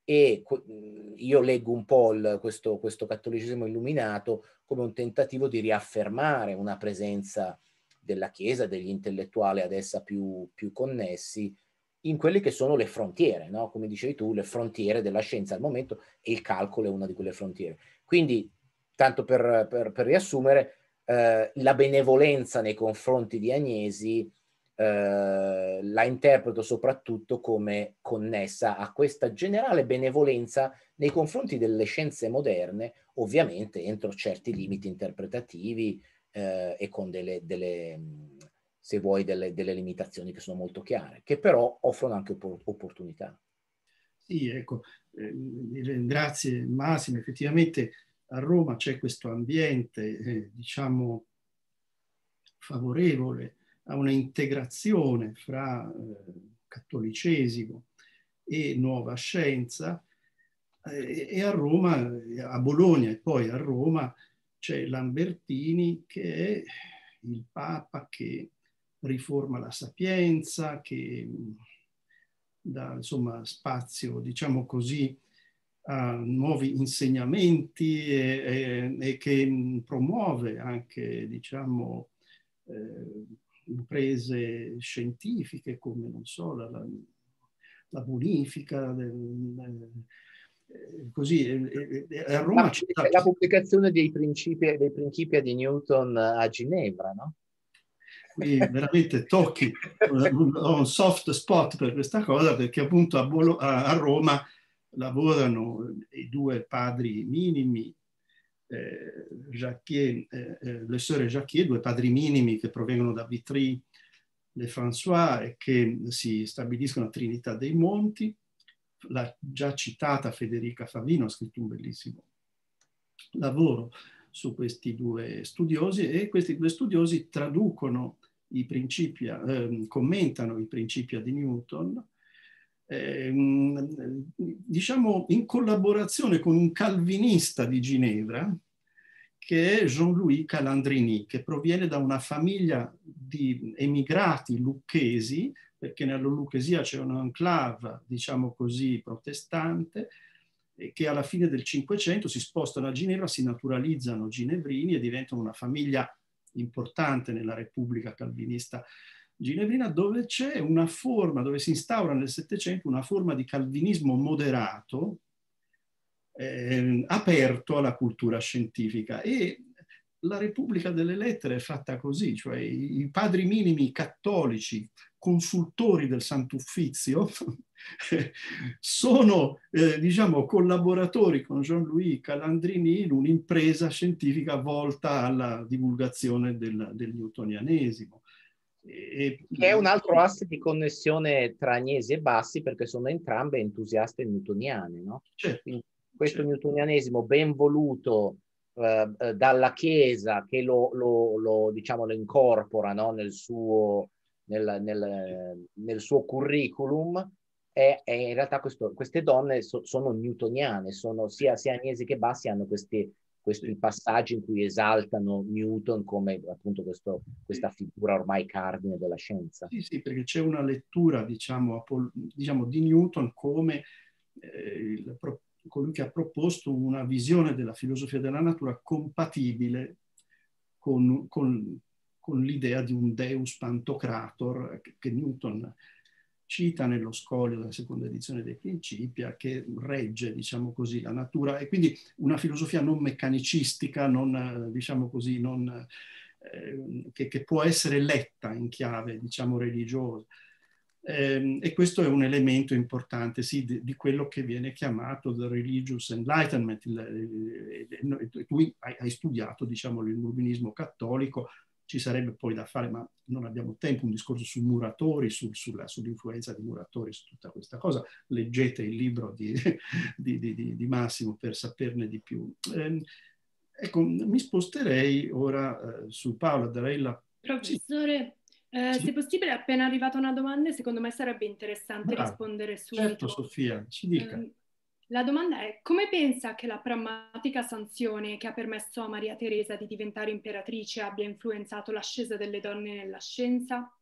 e mhmm, io leggo un po' il, questo, questo, cattolicesimo illuminato come un tentativo di riaffermare una presenza della Chiesa, degli intellettuali ad essa più, più connessi, in quelle che sono le frontiere, no? come dicevi tu, le frontiere della scienza al momento e il calcolo è una di quelle frontiere. Quindi, tanto per, per, per riassumere, eh, la benevolenza nei confronti di Agnesi eh, la interpreto soprattutto come connessa a questa generale benevolenza nei confronti delle scienze moderne, ovviamente entro certi limiti interpretativi eh, e con delle, delle, se vuoi, delle, delle, limitazioni che sono molto chiare, che però offrono anche opp- opportunità. Sì, ecco, eh, grazie Massimo, effettivamente a Roma c'è questo ambiente, eh, diciamo, favorevole a una integrazione fra eh, cattolicesimo e nuova scienza eh, e a Roma, a Bologna e poi a Roma c'è Lambertini che è il Papa che riforma la sapienza, che mm, dà insomma, spazio, diciamo così, a nuovi insegnamenti e, e, e che mm, promuove anche, diciamo, eh, imprese scientifiche come, non so, la, la, la bonifica, del, eh, così. Eh, eh, eh a Roma c'è la, la pubblicazione dei principi, dei principi di Newton a Ginevra, no? Qui veramente tocchi, ho un soft spot per questa cosa perché appunto a, Bolo, a Roma lavorano i due padri minimi eh, Jacquier, eh, eh le sœur Jacquier, due padri minimi che provengono da Vitry e François e che si stabiliscono a Trinità dei Monti. La già citata Federica Favino ha scritto un bellissimo lavoro su questi due studiosi e questi due studiosi traducono i principi, eh, commentano i principi di Newton Ehm, diciamo in collaborazione con un calvinista di Ginevra, che è Jean-Louis Calandrini, che proviene da una famiglia di emigrati lucchesi, perché nella Lucchesia c'è un'enclave, diciamo così, protestante, che alla fine del Cinquecento si spostano a Ginevra, si naturalizzano ginevrini e diventano una famiglia importante nella Repubblica Calvinista Ginevrina dove c'è una forma, dove si instaura nel Settecento una forma di calvinismo moderato, eh, aperto alla cultura scientifica. E la Repubblica delle Lettere è fatta così, cioè i padri minimi cattolici, consultori del Sant'Uffizio, (laughs) sono eh, diciamo, collaboratori con Jean-Louis Calandrini in un'impresa scientifica volta alla divulgazione del, del newtonianesimo che è un altro asse di connessione tra Agnese e Bassi perché sono entrambe entusiaste newtoniane. No? Certo, questo certo. newtonianesimo ben voluto eh, eh, dalla Chiesa che lo, lo, lo, diciamo, lo incorpora no? nel, suo, nel, nel, nel, suo, curriculum, è, è in realtà questo, queste donne so, sono newtoniane, sono sia, sia Agnesi che Bassi hanno queste, questo, il passaggio in cui esaltano Newton come appunto questo, questa figura ormai cardine della scienza. Sì, sì, perché c'è una lettura, diciamo, Apollo, diciamo di Newton come eh, il, colui che ha proposto una visione della filosofia della natura compatibile con, con, con l'idea di un deus pantocrator che, che Newton cita nello scolio della seconda edizione dei Principia, che regge, diciamo così, la natura, e quindi una filosofia non meccanicistica, non, diciamo così, non, eh, che, che, può essere letta in chiave, diciamo, religiosa. Ehm, e questo è un elemento importante, sì, di, di, quello che viene chiamato the religious enlightenment. tu hai, hai studiato, diciamo, l'illuminismo cattolico, ci sarebbe poi da fare, ma non abbiamo tempo, un discorso su muratori, sul, sulla, sull'influenza di muratori, su tutta questa cosa. Leggete il libro di, (laughs) di, di, di Massimo per saperne di più. Eh, ecco, mi sposterei ora eh, su Paola, darei la... Professore, eh, sì. se possibile, è appena arrivata una domanda, secondo me sarebbe interessante Bravo. Ah, rispondere certo, subito. Certo, Sofia, ci dica. Um, la domanda è come pensa che la prammatica sanzione che ha permesso a Maria Teresa di diventare imperatrice abbia influenzato l'ascesa delle donne nella scienza?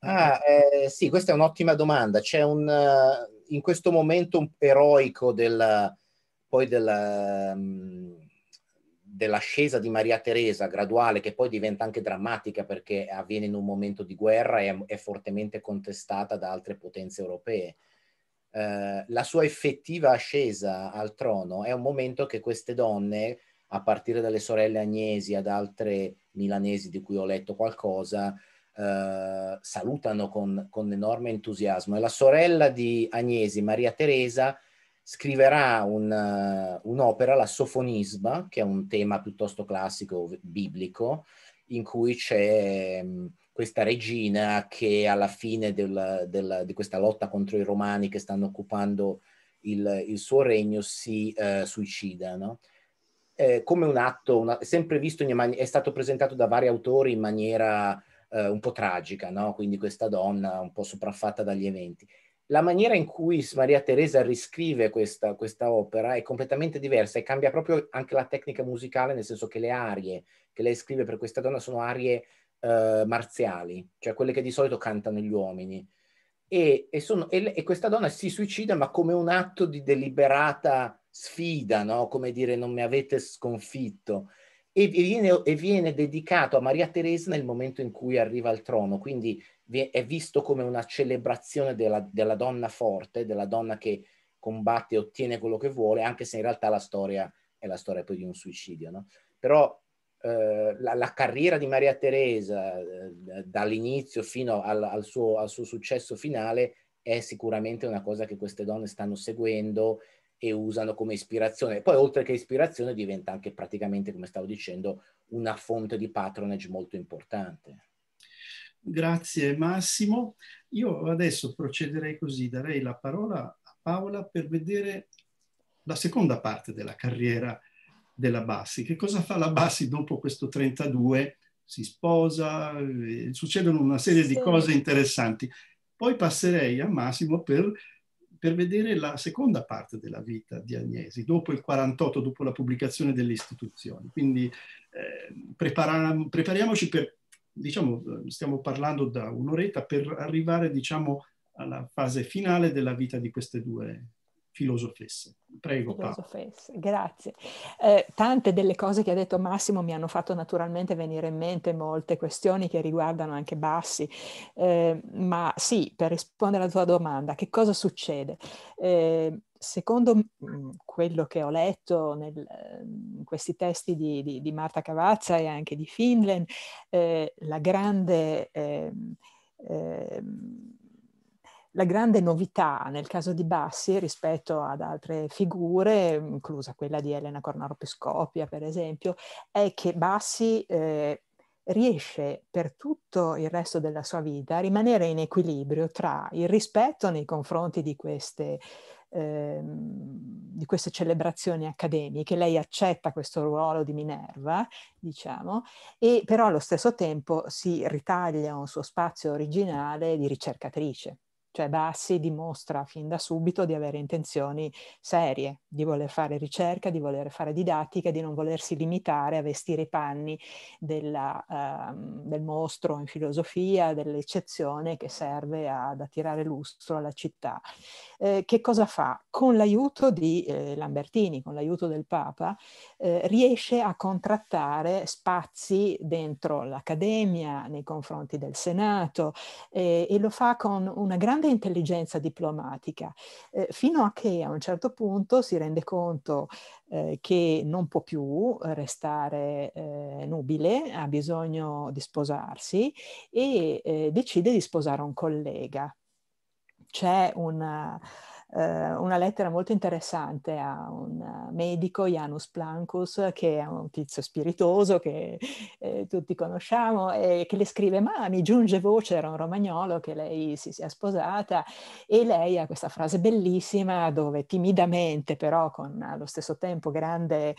Ah, eh, sì, questa è un'ottima domanda. C'è un, uh, in questo momento un eroico della, poi della, um, mm, dell'ascesa di Maria Teresa graduale, che poi diventa anche drammatica perché avviene in un momento di guerra e è, è fortemente contestata da altre potenze europee. Eh, la sua effettiva ascesa al trono è un momento che queste donne, a partire dalle sorelle Agnesi ad altre milanesi di cui ho letto qualcosa, eh, salutano con, con enorme entusiasmo. E la sorella di Agnesi, Maria Teresa, scriverà un, uh, un'opera, la Sofonisba, che è un tema piuttosto classico biblico, in cui c'è... Um, questa regina che alla fine del, del, di questa lotta contro i romani che stanno occupando il, il suo regno si eh, suicida. No? Eh, come un atto, una, sempre visto, man- è stato presentato da vari autori in maniera eh, un po' tragica, no? quindi questa donna un po' sopraffatta dagli eventi. La maniera in cui Maria Teresa riscrive questa, questa opera è completamente diversa e cambia proprio anche la tecnica musicale, nel senso che le arie che lei scrive per questa donna sono arie eh, marziali, cioè quelle che di solito cantano gli uomini. E, e, sono, e, e, questa donna si suicida ma come un atto di deliberata sfida, no? come dire non mi avete sconfitto. E viene, e viene, dedicato a Maria Teresa nel momento in cui arriva al trono, quindi è visto come una celebrazione della, della donna forte, della donna che combatte e ottiene quello che vuole, anche se in realtà la storia è la storia poi di un suicidio. No? Però eh, la, la, carriera di Maria Teresa eh, dall'inizio fino al, al, suo, al, suo, successo finale è sicuramente una cosa che queste donne stanno seguendo e usano come ispirazione. Poi oltre che ispirazione diventa anche praticamente, come stavo dicendo, una fonte di patronage molto importante. Grazie Massimo. Io adesso procederei così, darei la parola a Paola per vedere la seconda parte della carriera della Bassi. Che cosa fa la Bassi dopo questo 32? Si sposa, eh, succedono una serie sì. di cose interessanti. Poi passerei a Massimo per, per, vedere la seconda parte della vita di Agnesi, dopo il 48, dopo la pubblicazione delle istituzioni. Quindi eh, prepariamoci per, diciamo, stiamo parlando da un'oretta per arrivare, diciamo, alla fase finale della vita di queste due filosofesse. Prego. Filosofesse, grazie. Eh, tante delle cose che ha detto Massimo mi hanno fatto naturalmente venire in mente molte questioni che riguardano anche Bassi, eh, ma sì, per rispondere alla tua domanda, che cosa succede? Eh, secondo mm, quello che ho letto nel, eh, in questi testi di, di, di, Marta Cavazza e anche di Finland, eh, la grande... Eh, la grande novità nel caso di Bassi rispetto ad altre figure, inclusa quella di Elena Cornaro Pescopia per esempio, è che Bassi eh, riesce per tutto il resto della sua vita a rimanere in equilibrio tra il rispetto nei confronti di queste, eh, di queste celebrazioni accademiche, lei accetta questo ruolo di Minerva, diciamo, e però allo stesso tempo si ritaglia un suo spazio originale di ricercatrice cioè Bassi dimostra fin da subito di avere intenzioni serie, di voler fare ricerca, di voler fare didattica, di non volersi limitare a vestire i panni della, uh, del mostro in filosofia, dell'eccezione che serve ad attirare lustro alla città. Eh, che cosa fa? Con l'aiuto di eh, Lambertini, con l'aiuto del Papa, eh, riesce a contrattare spazi dentro l'Accademia, nei confronti del Senato eh, e lo fa con una grande grande intelligenza diplomatica, eh, fino a che a un certo punto si rende conto eh, che non può più eh, restare eh, nubile, ha bisogno di sposarsi e eh, decide di sposare un collega. C'è una eh, una lettera molto interessante a un medico, Janus Plancus, che è un tizio spiritoso che eh, tutti conosciamo, e che le scrive, ma mi giunge voce, era un romagnolo, che lei si sia sposata, e lei ha questa frase bellissima dove timidamente, però con allo stesso tempo grande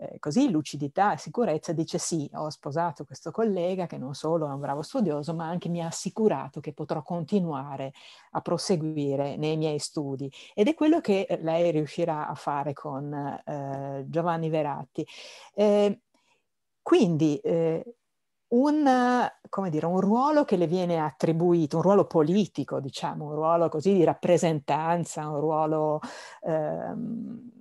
eh, così lucidità e sicurezza dice sì, ho sposato questo collega che non solo è un bravo studioso, ma anche mi ha assicurato che potrò continuare a proseguire nei miei studi. Ed è quello che eh, lei riuscirà a fare con eh, Giovanni Veratti. Ehm, eh, quindi un, dire, un, ruolo che le viene attribuito, un ruolo politico, diciamo, un ruolo così di rappresentanza, un ruolo... Ehm,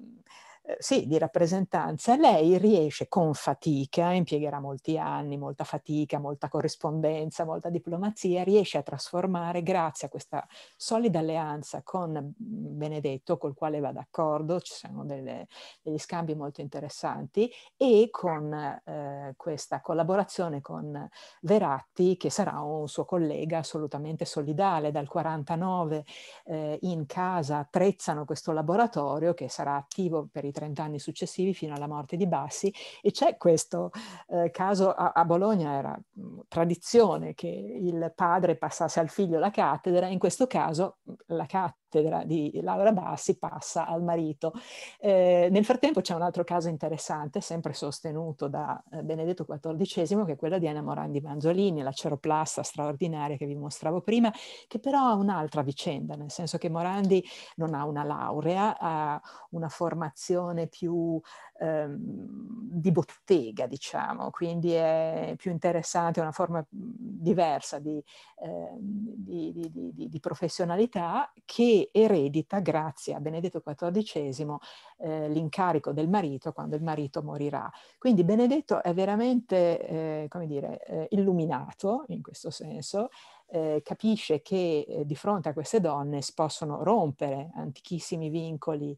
eh, sì, di rappresentanza, lei riesce con fatica, impiegherà molti anni, molta fatica, molta corrispondenza, molta diplomazia, riesce a trasformare, grazie a questa solida alleanza con Benedetto, col quale va d'accordo, ci sono delle, degli scambi molto interessanti, e con eh, questa collaborazione con Veratti, che sarà un suo collega assolutamente solidale. Dal 49 eh, in casa attrezzano questo laboratorio che sarà attivo per i trent'anni successivi fino alla morte di Bassi e c'è questo eh, caso a, a, Bologna era mm, tradizione che il padre passasse al figlio la cattedra, in questo caso mm, la cattedra cattedra di Laura Bassi passa al marito. Eh, nel frattempo c'è un altro caso interessante, sempre sostenuto da eh, Benedetto XIV, che è quello di Anna Morandi Manzolini, la ceroplasta straordinaria che vi mostravo prima, che però ha un'altra vicenda, nel senso che Morandi non ha una laurea, ha una formazione più ehm, di bottega, diciamo, quindi è più interessante, una forma diversa di, eh, di, di, di professionalità che eredita grazie a Benedetto XIV eh, l'incarico del marito quando il marito morirà. Quindi Benedetto è veramente, eh, come dire, eh, illuminato in questo senso, eh, capisce che eh, di fronte a queste donne possono rompere antichissimi vincoli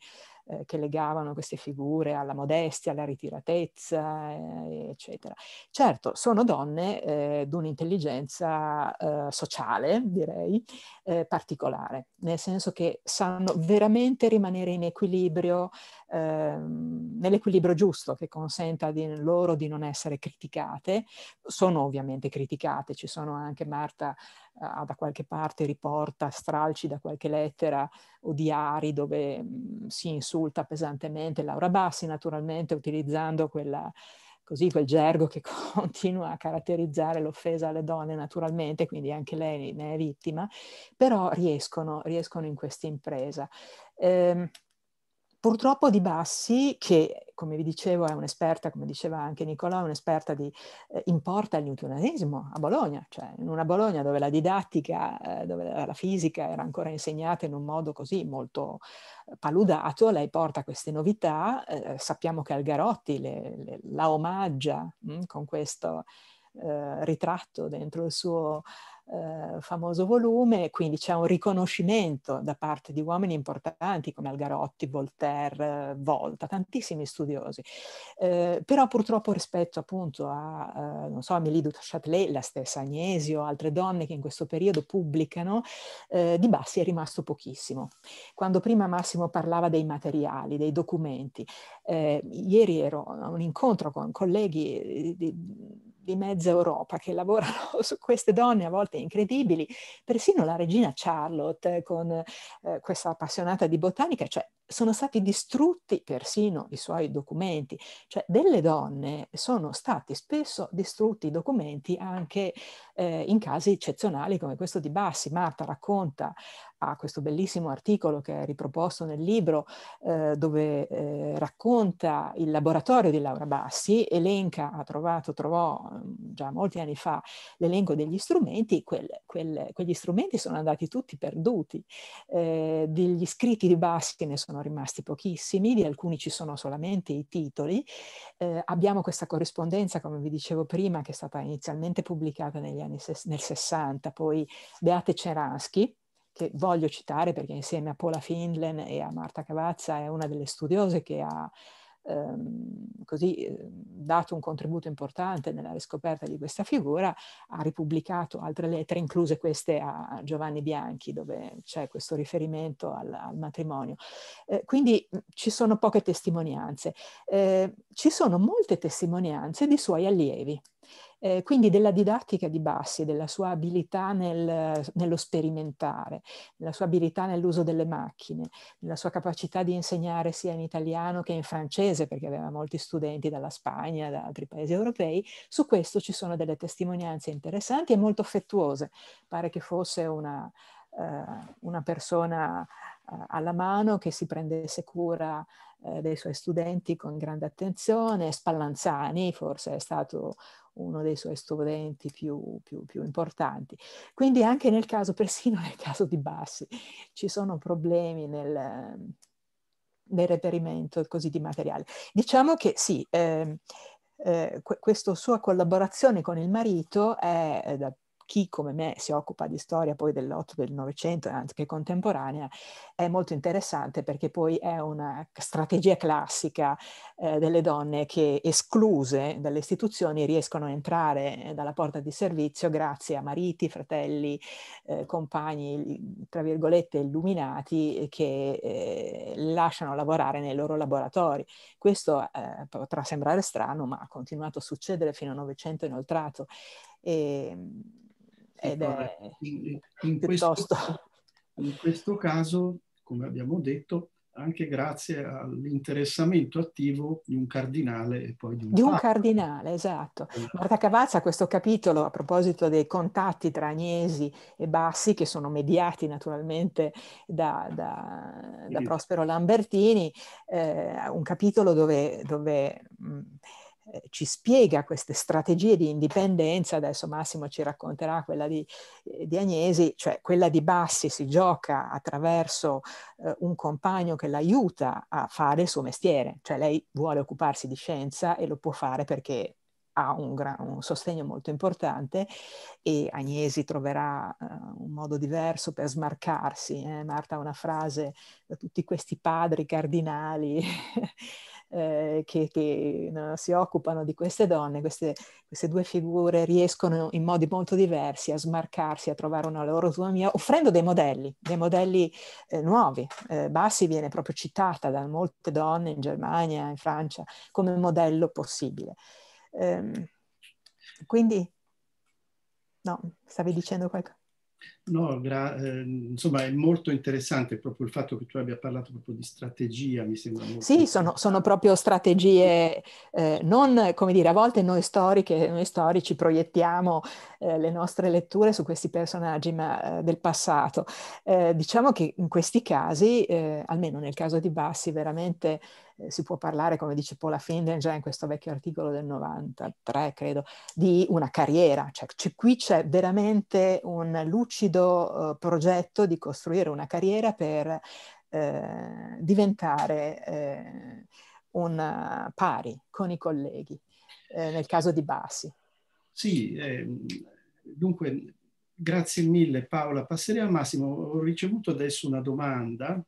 eh, che legavano queste figure alla modestia, alla ritiratezza, eh, eccetera. Certo, sono donne eh, d'intelligenza eh, sociale, direi, eh, particolare, nel senso che sanno veramente rimanere in equilibrio, ehm, nell'equilibrio giusto che consenta di, loro di non essere criticate. Sono ovviamente criticate, ci sono anche Marta uh, da qualche parte riporta stralci da qualche lettera o diari dove mh, mm, si insulta pesantemente Laura Bassi, naturalmente utilizzando quella, così, quel gergo che (laughs) continua a caratterizzare l'offesa alle donne naturalmente, quindi anche lei ne è vittima, però riescono, riescono in questa impresa. Ehm, Purtroppo Di Bassi, che come vi dicevo è un'esperta, come diceva anche Nicolò, è un'esperta di eh, importa il newtonanesimo a Bologna, cioè in una Bologna dove la didattica, eh, dove la fisica era ancora insegnata in un modo così molto eh, paludato, lei porta queste novità, eh, sappiamo che Algarotti le, le, la omaggia mh, mm, con questo eh, ritratto dentro il suo eh, famoso volume, quindi c'è un riconoscimento da parte di uomini importanti come Algarotti, Voltaire, Volta, tantissimi studiosi. Eh, però purtroppo rispetto appunto a, eh, non so, Amélie de Châtelet, la stessa Agnesi o altre donne che in questo periodo pubblicano, eh, di Bassi è rimasto pochissimo. Quando prima Massimo parlava dei materiali, dei documenti, eh, ieri ero a un incontro con colleghi eh, di, di di mezza Europa che lavorano (laughs) su queste donne a volte incredibili, persino la regina Charlotte con eh, questa appassionata di botanica, cioè sono stati distrutti persino i suoi documenti, cioè delle donne sono stati spesso distrutti i documenti anche eh, in casi eccezionali come questo di Bassi. Marta racconta a questo bellissimo articolo che è riproposto nel libro eh, dove eh, racconta il laboratorio di Laura Bassi, elenca, ha trovato, trovò mm, già molti anni fa l'elenco degli strumenti, quel, quel, quegli strumenti sono andati tutti perduti, eh, degli scritti di Bassi che ne sono sono rimasti pochissimi, di alcuni ci sono solamente i titoli. Eh, abbiamo questa corrispondenza, come vi dicevo prima, che è stata inizialmente pubblicata negli anni nel 60, poi Beate Ceransky, che voglio citare perché insieme a Paula Findlen e a Marta Cavazza è una delle studiose che ha ehm, così, ehm, dato un contributo importante nella riscoperta di questa figura, ha ripubblicato altre lettere, incluse queste a Giovanni Bianchi, dove c'è questo riferimento al, al matrimonio. Eh, quindi ci sono poche testimonianze. Eh, ci sono molte testimonianze di suoi allievi eh, quindi della didattica di Bassi, della sua abilità nel, nello sperimentare, della sua abilità nell'uso delle macchine, della sua capacità di insegnare sia in italiano che in francese, perché aveva molti studenti dalla Spagna, da altri paesi europei, su questo ci sono delle testimonianze interessanti e molto affettuose. Pare che fosse una, eh, una persona eh, alla mano che si prendesse cura eh, dei suoi studenti con grande attenzione, Spallanzani forse è stato uno dei suoi studenti più, più, più, importanti. Quindi anche nel caso, (laughs) persino nel caso di Bassi, ci sono problemi nel, nel reperimento così di materiale. Diciamo che sì, ehm, eh, eh, questa sua collaborazione con il marito è, eh, da chi come me si occupa di storia poi dell'otto del Novecento e anche contemporanea, è molto interessante perché poi è una strategia classica eh, delle donne che escluse dalle istituzioni riescono a entrare eh, dalla porta di servizio grazie a mariti, fratelli, eh, compagni, tra virgolette, illuminati eh, che eh, lasciano lavorare nei loro laboratori. Questo eh, potrà sembrare strano, ma ha continuato a succedere fino al Novecento inoltrato. E, ehm, ed è in, in, piuttosto... questo, in questo caso, come abbiamo detto, anche grazie all'interessamento attivo di un cardinale e poi di un, di un cardinale, esatto. esatto. Marta Cavazza questo capitolo a proposito dei contatti tra Agnesi e Bassi, che sono mediati naturalmente da, da, da Prospero Lambertini, eh, un capitolo dove, dove mh, mm, eh, ci spiega queste strategie di indipendenza, adesso Massimo ci racconterà quella di, eh, di Agnesi, cioè quella di Bassi si gioca attraverso eh, un compagno che l'aiuta a fare il suo mestiere, cioè lei vuole occuparsi di scienza e lo può fare perché ha un, gran, un sostegno molto importante e Agnesi troverà uh, un modo diverso per smarcarsi. Eh? Marta ha una frase da tutti questi padri cardinali eh, che, che no, eh, si occupano di queste donne, queste, queste, due figure riescono in modi molto diversi a smarcarsi, a trovare una loro autonomia, offrendo dei modelli, dei modelli eh, nuovi. Eh, Bassi viene proprio citata da molte donne in Germania, in Francia, come modello possibile. Ehm, quindi, no, stavi dicendo qualcosa? No, gra- eh, insomma è molto interessante proprio il fatto che tu abbia parlato proprio di strategia, mi sembra molto... Sì, sono, sono proprio strategie, eh, non come dire, a volte noi storiche, noi storici proiettiamo eh, le nostre letture su questi personaggi ma, eh, del passato. Eh, diciamo che in questi casi, eh, almeno nel caso di Bassi, veramente si può parlare, come dice Paula Finden già in questo vecchio articolo del 93, credo, di una carriera. Cioè, c- qui c'è veramente un lucido profondo eh, progetto di costruire una carriera per eh, diventare eh, un pari con i colleghi, eh, nel caso di Basi. Sì, ehm, dunque grazie mille Paola. Passerei a Massimo, ho ricevuto adesso una domanda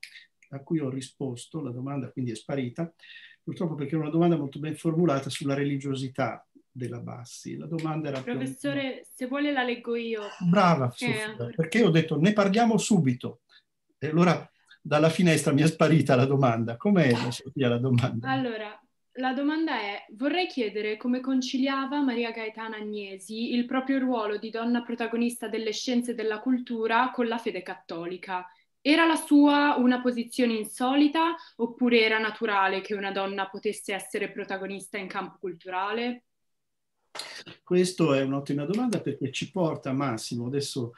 a cui ho risposto, la domanda quindi è sparita, purtroppo perché è una domanda molto ben formulata sulla religiosità della Bassi. La domanda era... Professore, più... se vuole la leggo io. Brava, eh, perché ho detto ne parliamo subito. E allora dalla finestra mi è sparita la domanda. Com'è Sofia la domanda? Allora, la domanda è, vorrei chiedere come conciliava Maria Gaetana Agnesi il proprio ruolo di donna protagonista delle scienze e della cultura con la fede cattolica. Era la sua una posizione insolita oppure era naturale che una donna potesse essere protagonista in campo culturale? Questa è un'ottima domanda perché ci porta, Massimo, adesso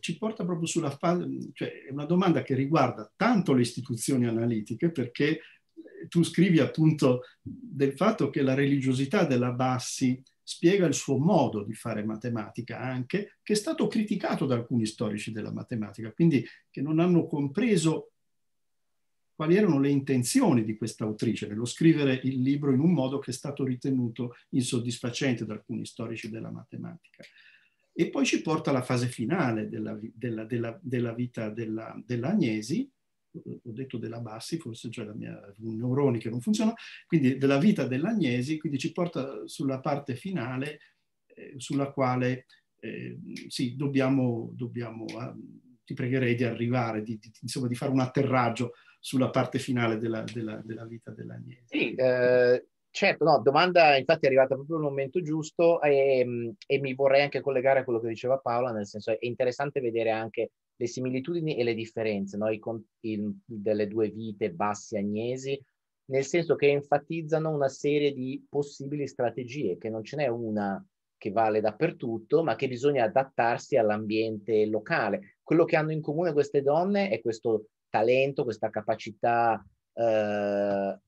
ci porta proprio sulla fase, cioè è una domanda che riguarda tanto le istituzioni analitiche perché eh, tu scrivi appunto del fatto che la religiosità della Bassi spiega il suo modo di fare matematica anche, che è stato criticato da alcuni storici della matematica, quindi che non hanno compreso quali erano le intenzioni di questa autrice nello scrivere il libro in un modo che è stato ritenuto insoddisfacente da alcuni storici della matematica. E poi ci porta alla fase finale della, della, della, della vita dell'Agnesi, ho detto della Bassi, forse c'è la mia neuroni che non funziona, quindi della vita dell'Agnesi, quindi ci porta sulla parte finale eh, sulla quale eh, sì, dobbiamo, dobbiamo eh, ti pregherei di arrivare, di, di, insomma, di fare un atterraggio sulla parte finale della, della, della vita dell'Agnese. Sì, eh, certo, no, domanda infatti è arrivata proprio al momento giusto e, e, mi vorrei anche collegare a quello che diceva Paola, nel senso è interessante vedere anche le similitudini e le differenze no? I, il, delle due vite bassi agnesi, nel senso che enfatizzano una serie di possibili strategie, che non ce n'è una che vale dappertutto, ma che bisogna adattarsi all'ambiente locale. Quello che hanno in comune queste donne è questo talento, questa capacità eh,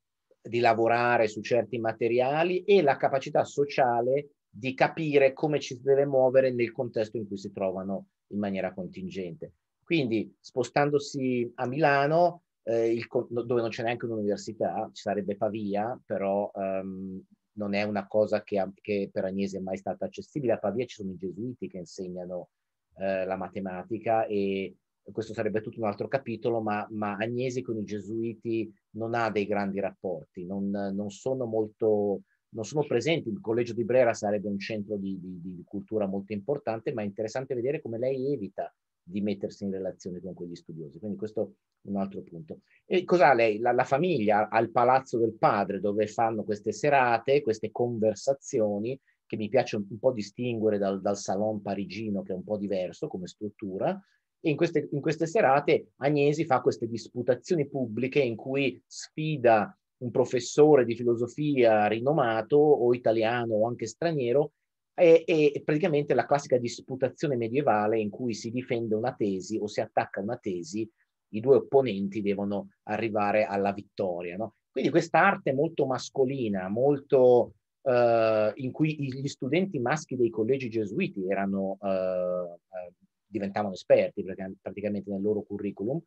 di lavorare su certi materiali e la capacità sociale di capire come ci si deve muovere nel contesto in cui si trovano in maniera contingente. Quindi spostandosi a Milano, eh, il, dove non c'è neanche un'università, ci sarebbe Pavia, però ehm, non è una cosa che, che, per Agnese è mai stata accessibile. A Pavia ci sono i gesuiti che insegnano eh, la matematica e questo sarebbe tutto un altro capitolo, ma, ma Agnesi con i gesuiti non ha dei grandi rapporti, non, non sono molto non sono presenti. Il collegio di Brera sarebbe un centro di, di, di, cultura molto importante, ma è interessante vedere come lei evita di mettersi in relazione con quegli studiosi. Quindi questo è un altro punto. E cos'ha lei? La, la famiglia al palazzo del padre dove fanno queste serate, queste conversazioni che mi piace un, un po' distinguere dal, dal salon parigino che è un po' diverso come struttura in queste, in queste serate Agnesi fa queste disputazioni pubbliche in cui sfida un professore di filosofia rinomato o italiano o anche straniero è, è, praticamente la classica disputazione medievale in cui si difende una tesi o si attacca una tesi, i due opponenti devono arrivare alla vittoria. No? Quindi arte molto mascolina, molto, eh, in cui gli studenti maschi dei collegi gesuiti erano eh, eh diventavano esperti praticamente nel loro curriculum,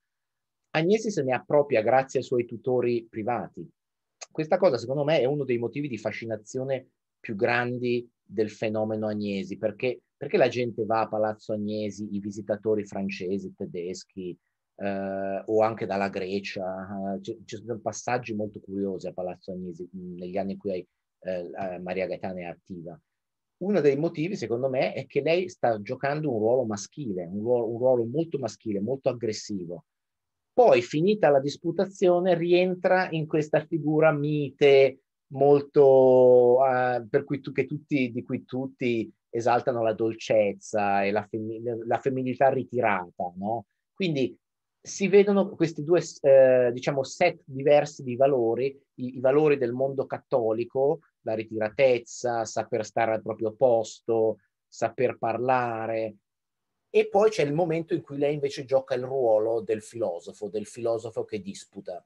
Agnesi se ne appropria grazie ai suoi tutori privati. Questa cosa, secondo me, è uno dei motivi di fascinazione più grandi del fenomeno Agnesi, perché, perché la gente va a Palazzo Agnesi, i visitatori francesi, tedeschi eh, o anche dalla Grecia. Eh, ci, sono passaggi molto curiosi a Palazzo Agnesi negli anni in cui hai, eh, Maria Gaetana è attiva uno dei motivi, secondo me, è che lei sta giocando un ruolo maschile, un ruolo, un ruolo molto maschile, molto aggressivo. Poi, finita la disputazione, rientra in questa figura mite, molto uh, per cui tu, che tutti, di cui tutti esaltano la dolcezza e la, femmi- la femminilità ritirata, no? Quindi si vedono questi due, eh, diciamo, set diversi di valori, i, i, valori del mondo cattolico la ritiratezza, saper stare al proprio posto, saper parlare. E poi c'è il momento in cui lei invece gioca il ruolo del filosofo, del filosofo che disputa.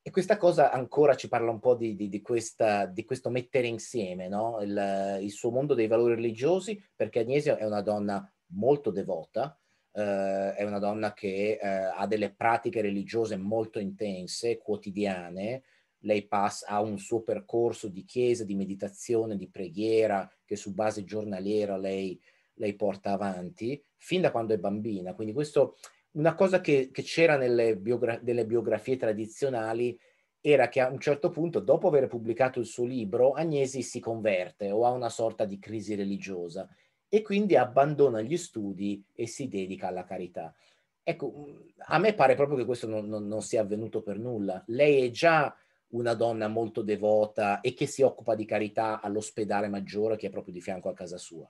E questa cosa ancora ci parla un po' di, di, di, questa, di questo mettere insieme no? il, il, suo mondo dei valori religiosi, perché Agnese è una donna molto devota, eh, è una donna che eh, ha delle pratiche religiose molto intense, quotidiane, lei passa, ha un suo percorso di chiesa, di meditazione, di preghiera che su base giornaliera lei, lei porta avanti fin da quando è bambina. Quindi questo, una cosa che, che c'era nelle biogra- biografie tradizionali era che a un certo punto, dopo aver pubblicato il suo libro, Agnesi si converte o ha una sorta di crisi religiosa e quindi abbandona gli studi e si dedica alla carità. Ecco, a me pare proprio che questo non, non, non sia avvenuto per nulla. Lei è già una donna molto devota e che si occupa di carità all'ospedale maggiore che è proprio di fianco a casa sua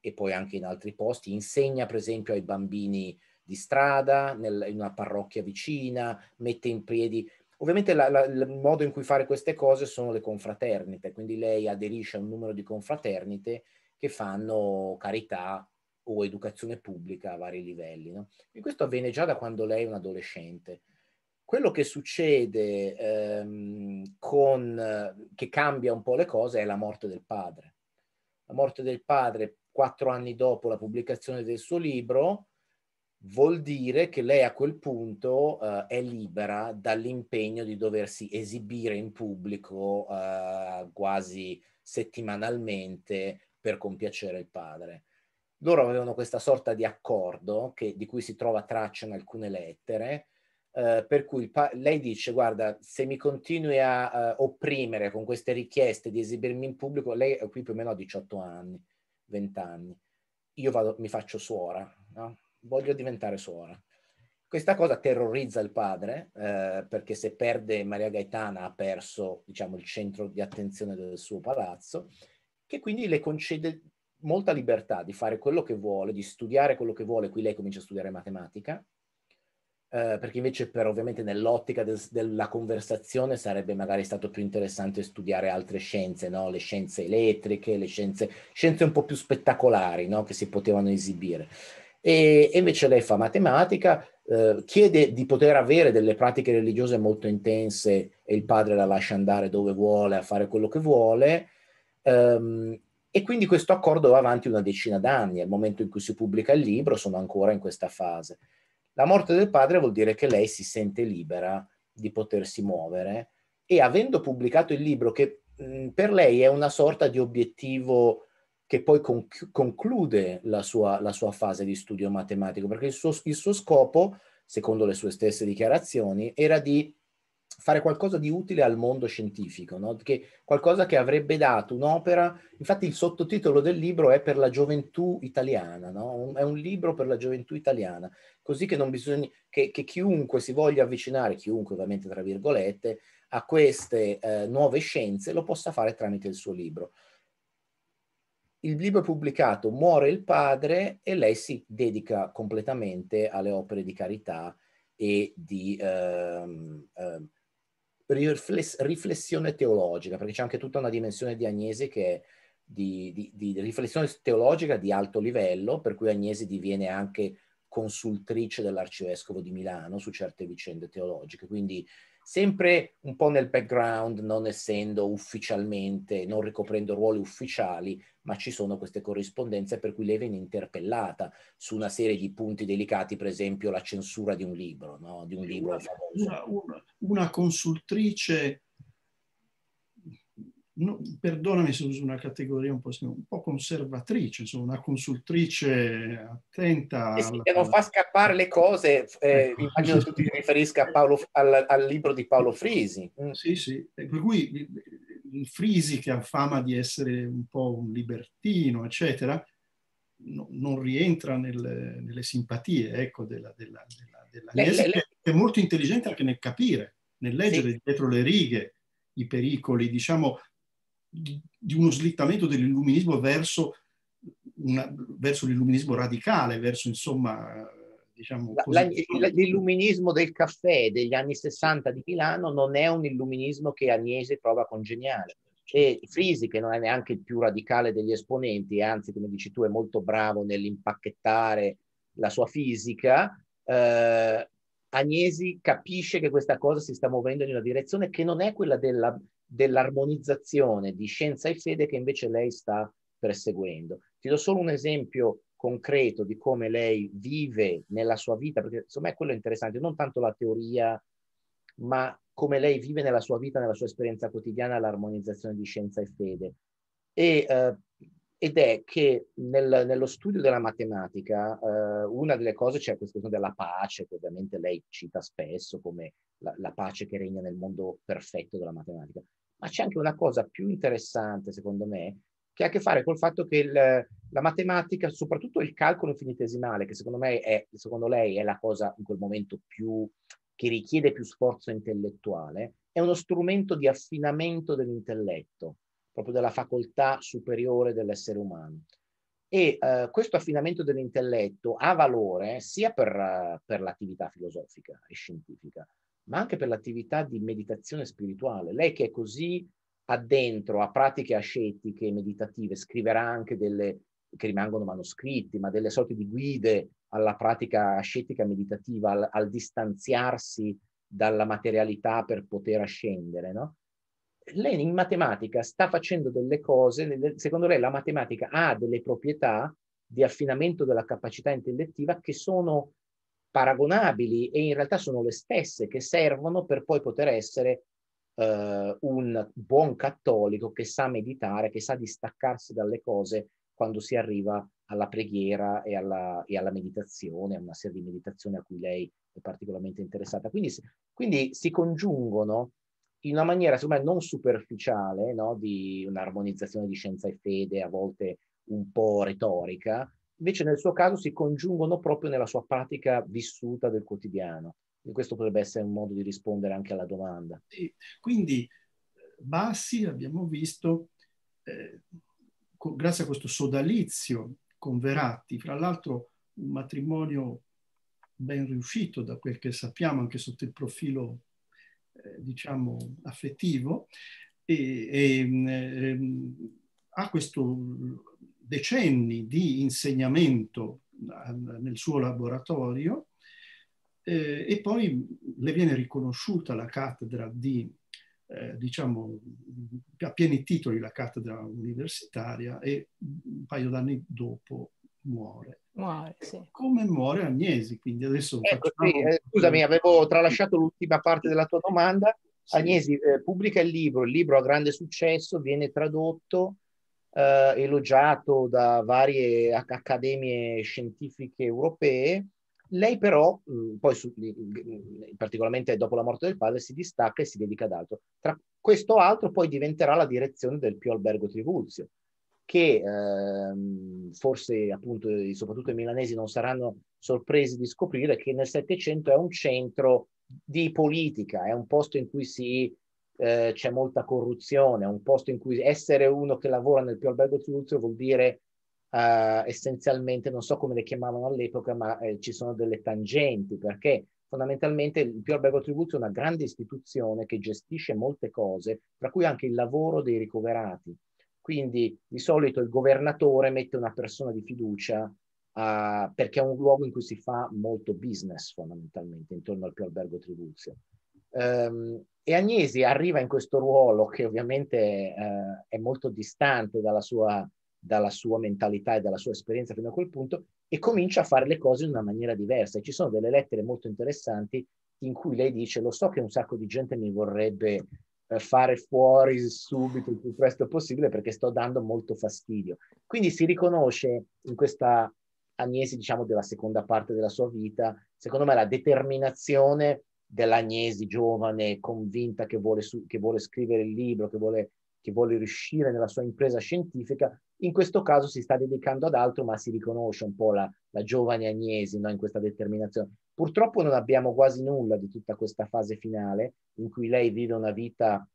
e poi anche in altri posti, insegna per esempio ai bambini di strada, nel, in una parrocchia vicina, mette in piedi. Ovviamente la, la, il modo in cui fare queste cose sono le confraternite, quindi lei aderisce a un numero di confraternite che fanno carità o educazione pubblica a vari livelli. No? E questo avviene già da quando lei è un adolescente. Quello che succede ehm, con, che cambia un po' le cose è la morte del padre. La morte del padre, quattro anni dopo la pubblicazione del suo libro, vuol dire che lei a quel punto eh, è libera dall'impegno di doversi esibire in pubblico eh, quasi settimanalmente per compiacere il padre. Loro avevano questa sorta di accordo che, di cui si trova traccia in alcune lettere, eh, per cui pa- lei dice guarda se mi continui a uh, opprimere con queste richieste di esibirmi in pubblico, lei è qui più o meno a 18 anni, 20 anni, io vado, mi faccio suora, no? voglio diventare suora. Questa cosa terrorizza il padre, eh, perché se perde Maria Gaetana ha perso diciamo, il centro di attenzione del suo palazzo, che quindi le concede molta libertà di fare quello che vuole, di studiare quello che vuole. Qui lei comincia a studiare matematica, eh, perché invece per ovviamente nell'ottica del, della conversazione sarebbe magari stato più interessante studiare altre scienze, no? le scienze elettriche, le scienze, scienze un po' più spettacolari no? che si potevano esibire. E, e invece lei fa matematica, eh, chiede di poter avere delle pratiche religiose molto intense e il padre la lascia andare dove vuole, a fare quello che vuole. Ehm, e quindi questo accordo va avanti una decina d'anni, al momento in cui si pubblica il libro sono ancora in questa fase. La morte del padre vuol dire che lei si sente libera di potersi muovere e avendo pubblicato il libro che mh, mm, per lei è una sorta di obiettivo che poi conch- conclude la sua, la sua, fase di studio matematico, perché il suo, il suo scopo, secondo le sue stesse dichiarazioni, era di fare qualcosa di utile al mondo scientifico, no? che qualcosa che avrebbe dato un'opera, infatti il sottotitolo del libro è per la gioventù italiana, no? è un libro per la gioventù italiana, così che, bisogna, che, che chiunque si voglia avvicinare, chiunque ovviamente tra virgolette, a queste eh, nuove scienze lo possa fare tramite il suo libro. Il libro è pubblicato, muore il padre e lei si dedica completamente alle opere di carità e di... Ehm, ehm, riflessione teologica, perché c'è anche tutta una dimensione di Agnesi che è di, di, di riflessione teologica di alto livello, per cui Agnesi diviene anche consultrice dell'arcivescovo di Milano su certe vicende teologiche. Quindi sempre un po' nel background, non essendo ufficialmente, non ricoprendo ruoli ufficiali, ma ci sono queste corrispondenze per cui lei viene interpellata su una serie di punti delicati, per esempio la censura di un libro, no? di un libro una, famoso. Una, una, una consultrice no, perdonami se uso una categoria un po', un po', conservatrice, insomma, una consultrice attenta. Eh sì, alla... che non fa scappare le cose, eh, ecco. immagino tu ti riferisca Paolo, al, al, libro di Paolo Frisi. Mm. Sì, sì, eh, per cui eh, il Frisi che ha fama di essere un po' un libertino, eccetera, no, non rientra nel, nelle simpatie, ecco, della, della, della, della le, le, è molto intelligente anche nel capire, nel leggere sì. dietro le righe i pericoli, diciamo, di uno slittamento dell'illuminismo verso, una, verso l'illuminismo radicale, verso insomma Diciamo la, la, l'illuminismo del caffè degli anni 60 di Milano non è un illuminismo che Agnese trova congeniale. E Frisi, che non è neanche il più radicale degli esponenti, anzi, come dici tu, è molto bravo nell'impacchettare la sua fisica, eh, Agnesi capisce che questa cosa si sta muovendo in una direzione che non è quella della, dell'armonizzazione di scienza e fede che invece lei sta perseguendo. Ti do solo un esempio concreto di come lei vive nella sua vita, perché secondo me quello è interessante, non tanto la teoria, ma come lei vive nella sua vita, nella sua esperienza quotidiana, l'armonizzazione di scienza e fede. E, eh, ed è che nel, nello studio della matematica eh, una delle cose c'è questa questione della pace, che ovviamente lei cita spesso come la, la pace che regna nel mondo perfetto della matematica, ma c'è anche una cosa più interessante, secondo me, che ha a che fare col fatto che il, la matematica, soprattutto il calcolo infinitesimale, che secondo, me è, secondo lei è la cosa in quel momento più, che richiede più sforzo intellettuale, è uno strumento di affinamento dell'intelletto, proprio della facoltà superiore dell'essere umano. E eh, questo affinamento dell'intelletto ha valore sia per, per l'attività filosofica e scientifica, ma anche per l'attività di meditazione spirituale. Lei che è così addentro a pratiche ascetiche, e meditative, scriverà anche delle, che rimangono manoscritti, ma delle sorte di guide alla pratica ascetica meditativa, al, al distanziarsi dalla materialità per poter ascendere, no? Lei in matematica sta facendo delle cose, secondo lei la matematica ha delle proprietà di affinamento della capacità intellettiva che sono paragonabili e in realtà sono le stesse che servono per poi poter essere eh, un buon cattolico che sa meditare, che sa distaccarsi dalle cose quando si arriva alla preghiera e alla, e alla meditazione, a una serie di meditazioni a cui lei è particolarmente interessata. Quindi, quindi si congiungono in una maniera, secondo me, non superficiale, no? di un'armonizzazione di scienza e fede, a volte un po' retorica, invece nel suo caso si congiungono proprio nella sua pratica vissuta del quotidiano. E questo potrebbe essere un modo di rispondere anche alla domanda. Sì. Quindi eh, Bassi, abbiamo visto, eh, co- grazie a questo sodalizio con Veratti, fra l'altro un matrimonio ben riuscito da quel che sappiamo anche sotto il profilo, eh, diciamo, affettivo, e, e eh, ha questo decenni di insegnamento eh, nel suo laboratorio eh, e poi le viene riconosciuta la cattedra di, eh, diciamo, a pieni titoli la cattedra universitaria e un paio d'anni dopo muore. Muore, sì. Come muore Agnesi, quindi adesso... Ecco, facciamo... sì, eh, scusami, avevo tralasciato l'ultima parte della tua domanda. Agnesi eh, pubblica il libro, il libro ha grande successo, viene tradotto, eh, elogiato da varie accademie scientifiche europee. Lei però, mm, poi su, particolarmente dopo la morte del padre, si distacca e si dedica ad altro. Tra questo altro poi diventerà la direzione del più Albergo Trivulzio, che ehm, forse appunto soprattutto i milanesi non saranno sorpresi di scoprire che nel Settecento è un centro di politica, è un posto in cui si eh, c'è molta corruzione, è un posto in cui essere uno che lavora nel più albergo Tiburtio vuol dire eh, essenzialmente, non so come le chiamavano all'epoca, ma eh, ci sono delle tangenti, perché fondamentalmente il più albergo Tiburtio è una grande istituzione che gestisce molte cose, tra cui anche il lavoro dei ricoverati. Quindi di solito il governatore mette una persona di fiducia Uh, perché è un luogo in cui si fa molto business fondamentalmente intorno al più albergo Tribuzio. Um, ehm, e Agnesi arriva in questo ruolo che ovviamente eh, è molto distante dalla sua, dalla sua, mentalità e dalla sua esperienza fino a quel punto e comincia a fare le cose in una maniera diversa. E ci sono delle lettere molto interessanti in cui lei dice lo so che un sacco di gente mi vorrebbe eh, fare fuori subito il più presto possibile perché sto dando molto fastidio. Quindi si riconosce in questa Agnesi, diciamo, della seconda parte della sua vita, secondo me la determinazione dell'Agnesi giovane, convinta che vuole, su, che vuole scrivere il libro, che vuole, che vuole, riuscire nella sua impresa scientifica, in questo caso si sta dedicando ad altro, ma si riconosce un po' la, la giovane Agnesi no? in questa determinazione. Purtroppo non abbiamo quasi nulla di tutta questa fase finale, in cui lei vive una vita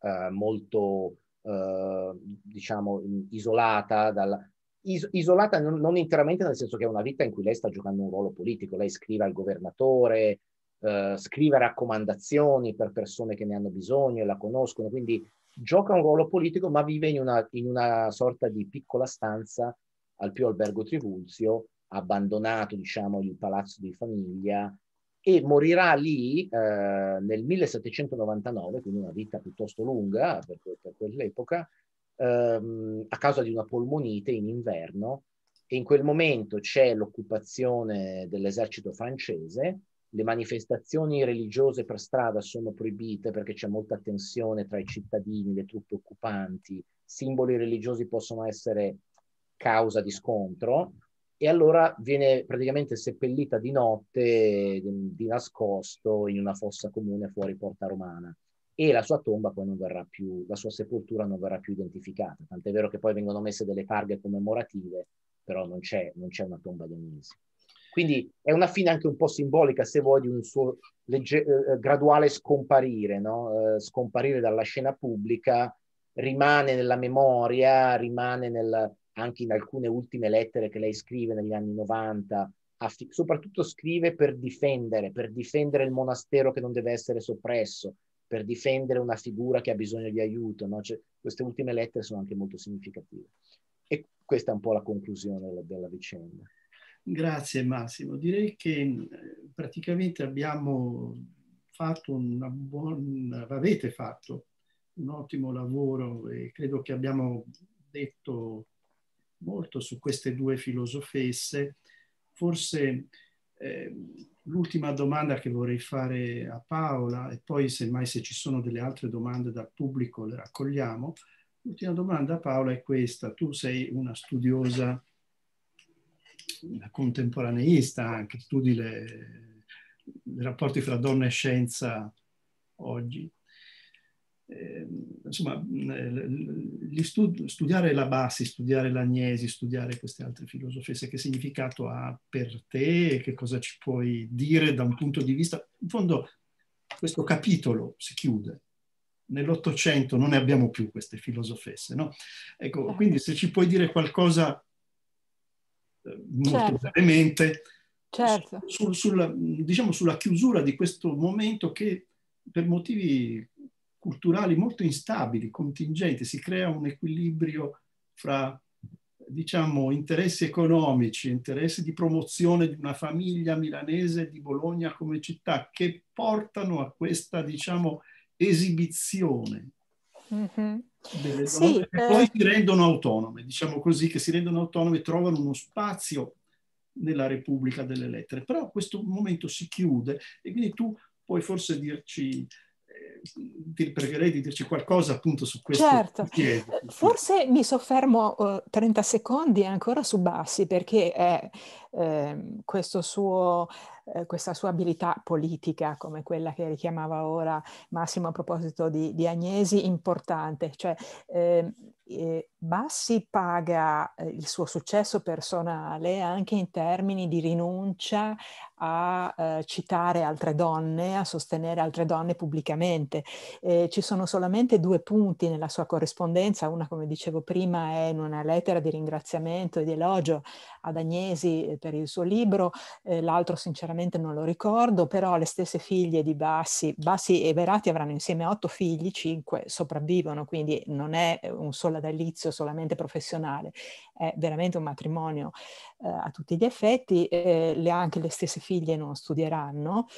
eh, molto, eh, diciamo, isolata dalla, isolata non, non, interamente nel senso che è una vita in cui lei sta giocando un ruolo politico, lei scrive al governatore, eh, scrive raccomandazioni per persone che ne hanno bisogno e la conoscono, quindi gioca un ruolo politico ma vive in una, in una sorta di piccola stanza al più albergo Trivulzio, abbandonato diciamo il palazzo di famiglia e morirà lì eh, nel 1799, quindi una vita piuttosto lunga per, per quell'epoca, ehm, a causa di una polmonite in inverno e in quel momento c'è l'occupazione dell'esercito francese le manifestazioni religiose per strada sono proibite perché c'è molta tensione tra i cittadini, le truppe occupanti, simboli religiosi possono essere causa di scontro e allora viene praticamente seppellita di notte, ehm, di nascosto, in una fossa comune fuori Porta Romana e la sua tomba poi non verrà più, la sua sepoltura non verrà più identificata, tant'è vero che poi vengono messe delle targhe commemorative, però non c'è, non c'è una tomba di Agnese. Quindi è una fine anche un po' simbolica, se vuoi, di un suo legge- eh, eh, graduale scomparire, no? Eh, scomparire dalla scena pubblica, rimane nella memoria, rimane nel, anche in alcune ultime lettere che lei scrive negli anni 90, aff- soprattutto scrive per difendere, per difendere il monastero che non deve essere soppresso, per difendere una figura che ha bisogno di aiuto. No? Cioè, queste ultime lettere sono anche molto significative. E questa è un po' la conclusione della, della vicenda. Grazie Massimo. Direi che eh, praticamente abbiamo fatto una buona, avete fatto un ottimo lavoro e credo che abbiamo detto molto su queste due filosofesse. Forse eh, l'ultima domanda che vorrei fare a Paola e poi semmai se ci sono delle altre domande dal pubblico le raccogliamo. L'ultima domanda Paola è questa. Tu sei una studiosa contemporaneista anche, studi le, i rapporti fra donna e scienza oggi. Eh, insomma, stud studiare la Bassi, studiare l'Agnesi, studiare queste altre filosofie, che significato ha per te e che cosa ci puoi dire da un punto di vista... In fondo questo capitolo si chiude. Nell'Ottocento non ne abbiamo più queste filosofesse, no? Ecco, certo. quindi se ci puoi dire qualcosa molto certo. brevemente certo. Sul, sulla, diciamo, sulla chiusura di questo momento che per motivi culturali molto instabili, contingenti, si crea un equilibrio fra diciamo, interessi economici, interessi di promozione di una famiglia milanese di Bologna come città che portano a questa diciamo, esibizione Mm-hmm. sì, che eh... poi si rendono autonome, diciamo così, che si rendono autonome, trovano uno spazio nella Repubblica delle Lettere. Però questo momento si chiude e quindi tu puoi forse dirci eh, ti pregherei di dirci qualcosa appunto su questo. Certo, chiede, forse mi soffermo uh, eh, 30 secondi ancora su Bassi perché è eh, suo, eh, questa sua abilità politica come quella che richiamava ora Massimo a proposito di, di Agnesi importante, cioè eh, Bassi paga eh, il suo successo personale anche in termini di rinuncia a eh, citare altre donne, a sostenere altre donne pubblicamente. Eh, ci sono solamente due punti nella sua corrispondenza, una come dicevo prima è in una lettera di ringraziamento e di elogio ad Agnesi eh, per il suo libro, eh, l'altro sinceramente non lo ricordo, però le stesse figlie di Bassi, Bassi e Verati avranno insieme otto figli, cinque sopravvivono, quindi non è eh, un solo solamente professionale, è veramente un matrimonio eh, a tutti gli effetti, eh, le, anche le stesse figlie non studieranno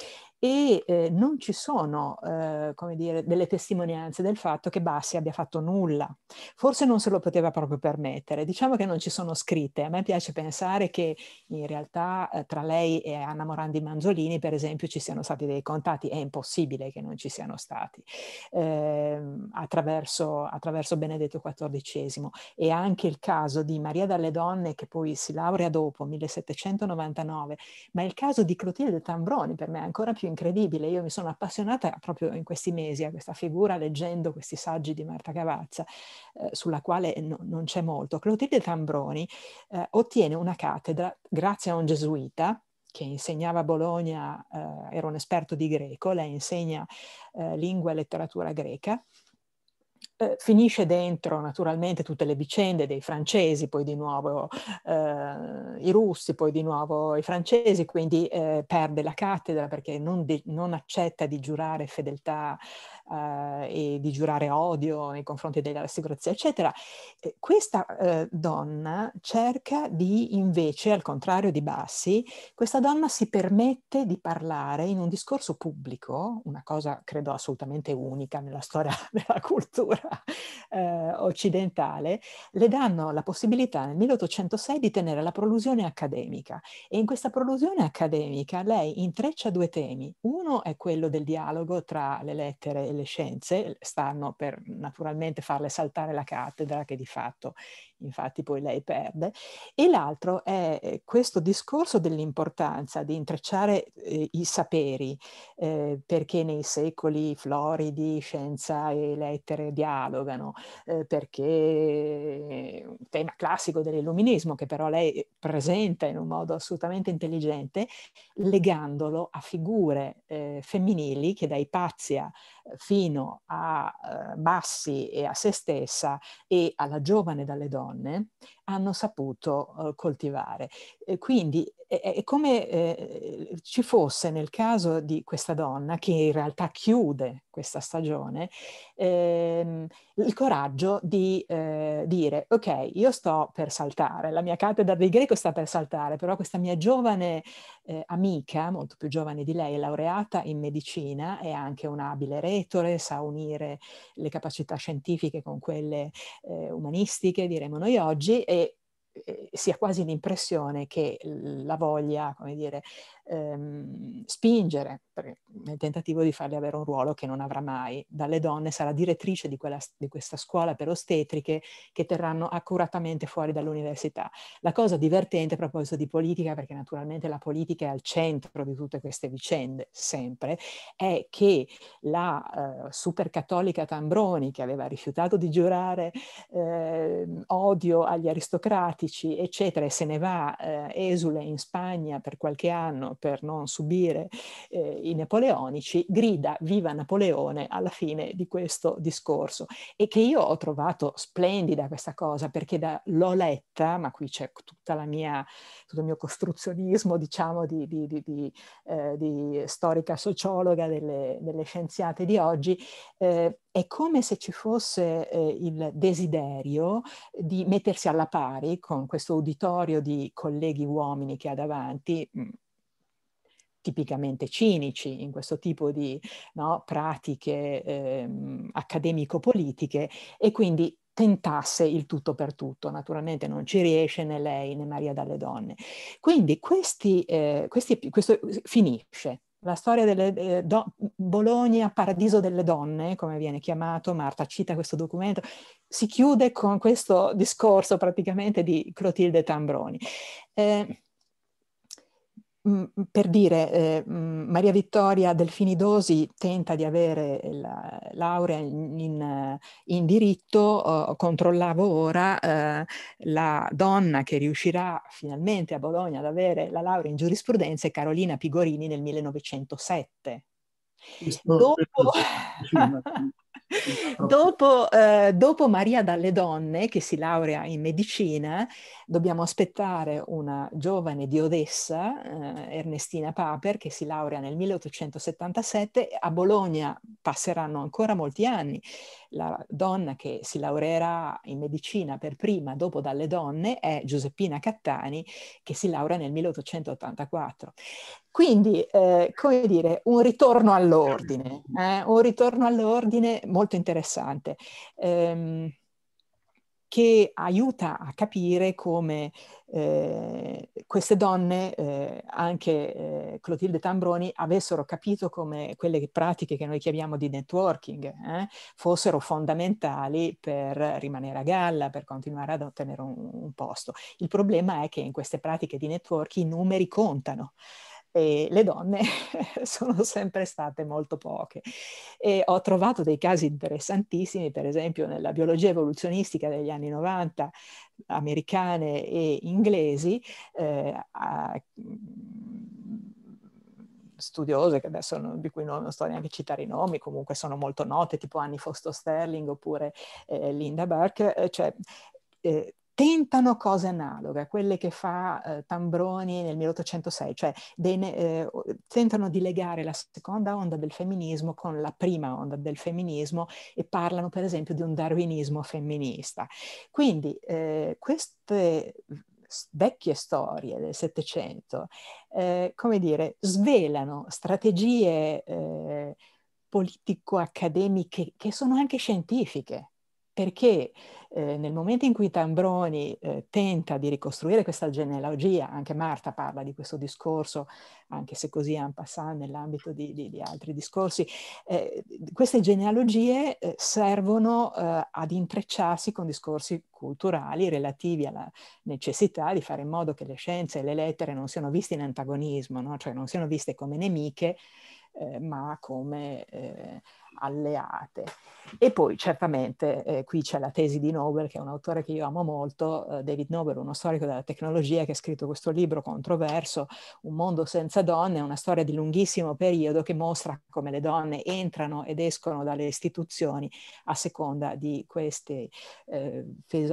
e eh, non ci sono, eh, come dire, delle testimonianze del fatto che Bassi abbia fatto nulla. Forse non se lo poteva proprio permettere, diciamo che non ci sono scritte. A me piace pensare che in realtà eh, tra lei e Anna Morandi Manzolini, per esempio, ci siano stati dei contatti, è impossibile che non ci siano stati, ehm, attraverso, attraverso Benedetto XIV. E anche il caso di Maria dalle Donne, che poi si laurea dopo, 1799, ma il caso di Clotilde Tambroni per me è ancora più incredibile. Io mi sono appassionata proprio in questi mesi a questa figura, leggendo questi saggi di Marta Cavazza, eh, sulla quale no, non c'è molto. Clotilde Tambroni eh, ottiene una cattedra grazie a un gesuita che insegnava a Bologna, eh, era un esperto di greco, lei insegna eh, lingua e letteratura greca, eh, finisce dentro naturalmente tutte le vicende dei francesi, poi di nuovo eh, i russi, poi di nuovo i francesi, quindi eh, perde la cattedra perché non, de- non accetta di giurare fedeltà eh, e di giurare odio nei confronti della sicurezza, eccetera. questa eh, donna cerca di invece, al contrario di Bassi, questa donna si permette di parlare in un discorso pubblico, una cosa credo assolutamente unica nella storia (laughs) della cultura cultura (laughs) eh, occidentale, le danno la possibilità nel 1806 di tenere la prolusione accademica e in questa prolusione accademica lei intreccia due temi. Uno è quello del dialogo tra le lettere e le scienze, stanno per naturalmente farle saltare la cattedra che di fatto infatti poi lei perde, e l'altro è eh, questo discorso dell'importanza di intrecciare eh, i saperi, eh, perché nei secoli floridi, scienza e lettere, dialogo, dialogano, eh, perché un tema classico dell'illuminismo che però lei eh, presenta in un modo assolutamente intelligente, legandolo a figure eh, femminili che da Ipazia fino a eh, Bassi e a se stessa e alla giovane dalle donne, hanno saputo eh, coltivare. quindi è, come eh, ci fosse nel caso di questa donna, che in realtà chiude questa stagione, ehm, il coraggio di eh, dire, ok, io sto per saltare, la mia cattedra di greco sta per saltare, però questa mia giovane amica, molto più giovane di lei, laureata in medicina, è anche un'abile re, etore, sa unire le capacità scientifiche con quelle eh, umanistiche, diremmo noi oggi, e eh, si ha quasi l'impressione che la voglia, come dire, ehm, spingere, nel tentativo di farle avere un ruolo che non avrà mai. Dalle donne sarà direttrice di, quella, di questa scuola per ostetriche che terranno accuratamente fuori dall'università. La cosa divertente a proposito di politica, perché naturalmente la politica è al centro di tutte queste vicende, sempre, è che la eh, supercattolica Tambroni, che aveva rifiutato di giurare eh, odio agli aristocratici, eccetera, e se ne va eh, esule in Spagna per qualche anno per non subire eh, i napoleonici, grida viva Napoleone alla fine di questo discorso e che io ho trovato splendida questa cosa perché da, l'ho letta, ma qui c'è tutta la mia, tutto il mio costruzionismo diciamo di, di, di, di eh, storica sociologa delle, delle, scienziate di oggi, eh, è come se ci fosse eh, il desiderio di mettersi alla pari con questo uditorio di colleghi uomini che ha davanti, mm, tipicamente cinici in questo tipo di no, pratiche eh, accademico-politiche e quindi tentasse il tutto per tutto, naturalmente non ci riesce né lei né Maria dalle donne. Quindi questi, eh, questi, questo finisce, la storia delle eh, do, Bologna, paradiso delle donne, come viene chiamato, Marta cita questo documento, si chiude con questo discorso praticamente di Clotilde Tambroni. Eh, per dire, eh, Maria Vittoria Delfini Dosi tenta di avere la laurea in, in, in diritto, oh, controllavo ora eh, la donna che riuscirà finalmente a Bologna ad avere la laurea in giurisprudenza è Carolina Pigorini nel 1907. Dopo... Dopo, eh, dopo, Maria dalle donne, che si laurea in medicina, dobbiamo aspettare una giovane di Odessa, eh, Ernestina Paper, che si laurea nel 1877. A Bologna passeranno ancora molti anni la donna che si laureerà in medicina per prima dopo dalle donne è Giuseppina Cattani che si laurea nel 1884. Quindi, eh, come dire, un ritorno all'ordine, eh? un ritorno all'ordine molto interessante. Ehm, che aiuta a capire come eh, queste donne, eh, anche eh, Clotilde Tambroni, avessero capito come quelle pratiche che noi chiamiamo di networking eh, fossero fondamentali per rimanere a galla, per continuare ad ottenere un, un posto. Il problema è che in queste pratiche di networking i numeri contano e le donne (laughs) sono sempre state molto poche. E ho trovato dei casi interessantissimi, per esempio nella biologia evoluzionistica degli anni 90, americane e inglesi, eh, a, mm, studiose che adesso non, di cui non, non, sto neanche a citare i nomi, comunque sono molto note, tipo Annie Fausto Sterling oppure eh, Linda Burke, eh, cioè eh, tentano cose analoghe, a quelle che fa eh, Tambroni nel 1806, cioè de, eh, tentano di legare la seconda onda del femminismo con la prima onda del femminismo e parlano per esempio di un darwinismo femminista. Quindi eh, queste vecchie storie del Settecento, eh, come dire, svelano strategie eh, politico-accademiche che sono anche scientifiche, perché eh, nel momento in cui Tambroni eh, tenta di ricostruire questa genealogia, anche Marta parla di questo discorso, anche se così en passant nell'ambito di, di, di altri discorsi, eh, queste genealogie eh, servono eh, ad intrecciarsi con discorsi culturali relativi alla necessità di fare in modo che le scienze e le lettere non siano viste in antagonismo, no? cioè non siano viste come nemiche, eh, ma come eh, alleate. E poi certamente eh, qui c'è la tesi di Nobel, che è un autore che io amo molto, eh, David Nobel, uno storico della tecnologia che ha scritto questo libro controverso, Un mondo senza donne, una storia di lunghissimo periodo che mostra come le donne entrano ed escono dalle istituzioni a seconda di questi eh,